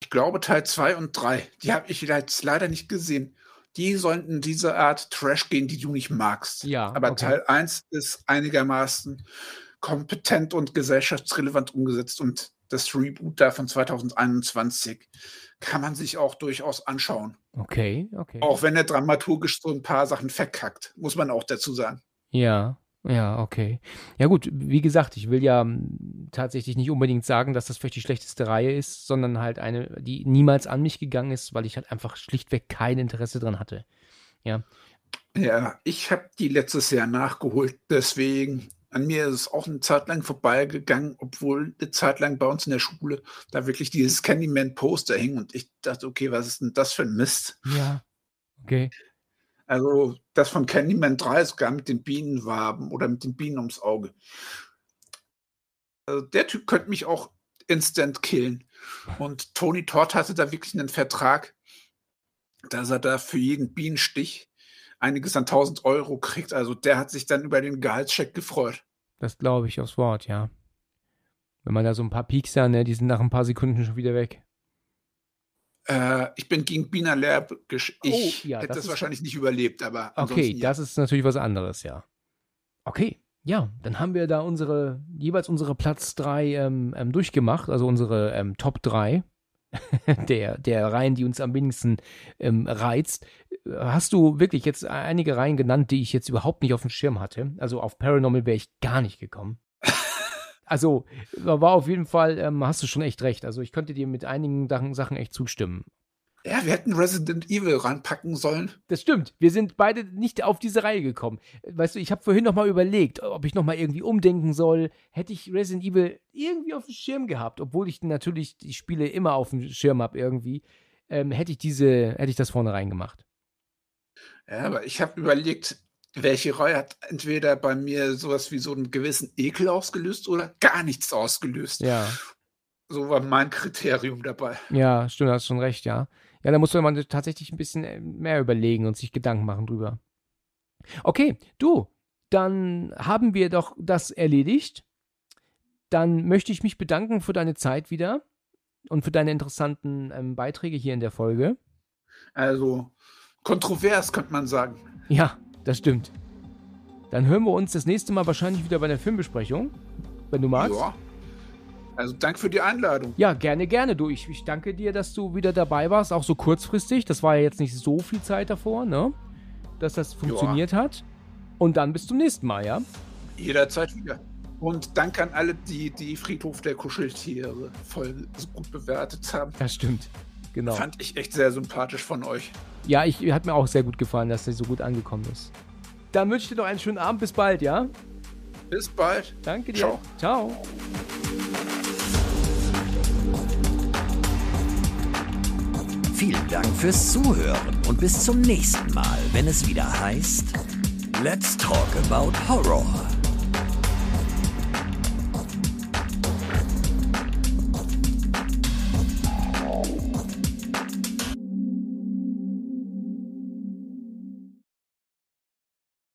Ich glaube Teil 2 und 3. Die habe ich jetzt leider nicht gesehen. Die sollten diese Art Trash gehen, die du nicht magst. Ja. Aber okay. Teil 1 ist einigermaßen kompetent und gesellschaftsrelevant umgesetzt und das Reboot da von 2021 kann man sich auch durchaus anschauen. Okay, okay. Auch wenn er dramaturgisch so ein paar Sachen verkackt, muss man auch dazu sagen. Ja, ja, okay. Ja gut, wie gesagt, ich will ja hm, tatsächlich nicht unbedingt sagen, dass das vielleicht die schlechteste Reihe ist, sondern halt eine, die niemals an mich gegangen ist, weil ich halt einfach schlichtweg kein Interesse dran hatte. Ja. Ja, ich habe die letztes Jahr nachgeholt, deswegen an mir ist es auch eine Zeit lang vorbeigegangen, obwohl eine Zeit lang bei uns in der Schule da wirklich dieses Candyman-Poster hing und ich dachte, okay, was ist denn das für ein Mist? Ja, okay. Also das von Candyman 3 sogar mit den Bienenwaben oder mit den Bienen ums Auge. Also der Typ könnte mich auch instant killen. Und Tony Todd hatte da wirklich einen Vertrag, dass er da für jeden Bienenstich einiges an 1000 Euro kriegt. Also der hat sich dann über den Gehaltscheck gefreut. Das glaube ich aufs Wort, ja. Wenn man da so ein paar Peaks hat, ne, die sind nach ein paar Sekunden schon wieder weg. Äh, ich bin gegen Bina Lab. Oh, ich oh, ja, hätte das, das wahrscheinlich nicht überlebt, aber. Okay, das ja. ist natürlich was anderes, ja. Okay, ja, dann haben wir da unsere, jeweils unsere Platz 3 ähm, ähm, durchgemacht, also unsere ähm, Top 3. der, der Reihen, die uns am wenigsten ähm, reizt. Hast du wirklich jetzt e-, einige Reihen genannt, die ich jetzt überhaupt nicht auf dem Schirm hatte? Also auf Paranormal wäre ich gar nicht gekommen. Also war auf jeden Fall, ähm, hast du schon echt recht. Also ich könnte dir mit einigen Sachen echt zustimmen. Ja, wir hätten Resident Evil ranpacken sollen. Das stimmt. Wir sind beide nicht auf diese Reihe gekommen. Weißt du, ich habe vorhin noch mal überlegt, ob ich noch mal irgendwie umdenken soll. Hätte ich Resident Evil irgendwie auf dem Schirm gehabt, obwohl ich natürlich die Spiele immer auf dem Schirm habe irgendwie, ähm, hätte ich diese, hätte ich das vorne reingemacht. Ja, aber ich habe überlegt, welche Reihe hat entweder bei mir sowas wie so einen gewissen Ekel ausgelöst oder gar nichts ausgelöst. Ja. So war mein Kriterium dabei. Ja, stimmt, hast schon recht, ja. Ja, da muss man tatsächlich ein bisschen äh, mehr überlegen und sich Gedanken machen drüber. Okay, du, dann haben wir doch das erledigt. Dann möchte ich mich bedanken für deine Zeit wieder und für deine interessanten ähm, Beiträge hier in der Folge. Also kontrovers, könnte man sagen. Ja, das stimmt. Dann hören wir uns das nächste Mal wahrscheinlich wieder bei der Filmbesprechung, wenn du magst. Ja, also danke für die Einladung. Ja, gerne, gerne. Du, ich, ich danke dir, dass du wieder dabei warst, auch so kurzfristig. Das war ja jetzt nicht so viel Zeit davor, ne? Dass das funktioniert Joa. hat. Und dann bis zum nächsten Mal, ja? Jederzeit wieder. Und danke an alle, die die Friedhof der Kuscheltiere voll so gut bewertet haben. Das stimmt. Genau. Fand ich echt sehr sympathisch von euch. Ja, ich, hat mir auch sehr gut gefallen, dass sie so gut angekommen ist. Dann wünsche ich dir noch einen schönen Abend. Bis bald, ja? Bis bald. Danke dir. Ciao. Ciao. Vielen Dank fürs Zuhören und bis zum nächsten Mal, wenn es wieder heißt Let's Talk About Horror.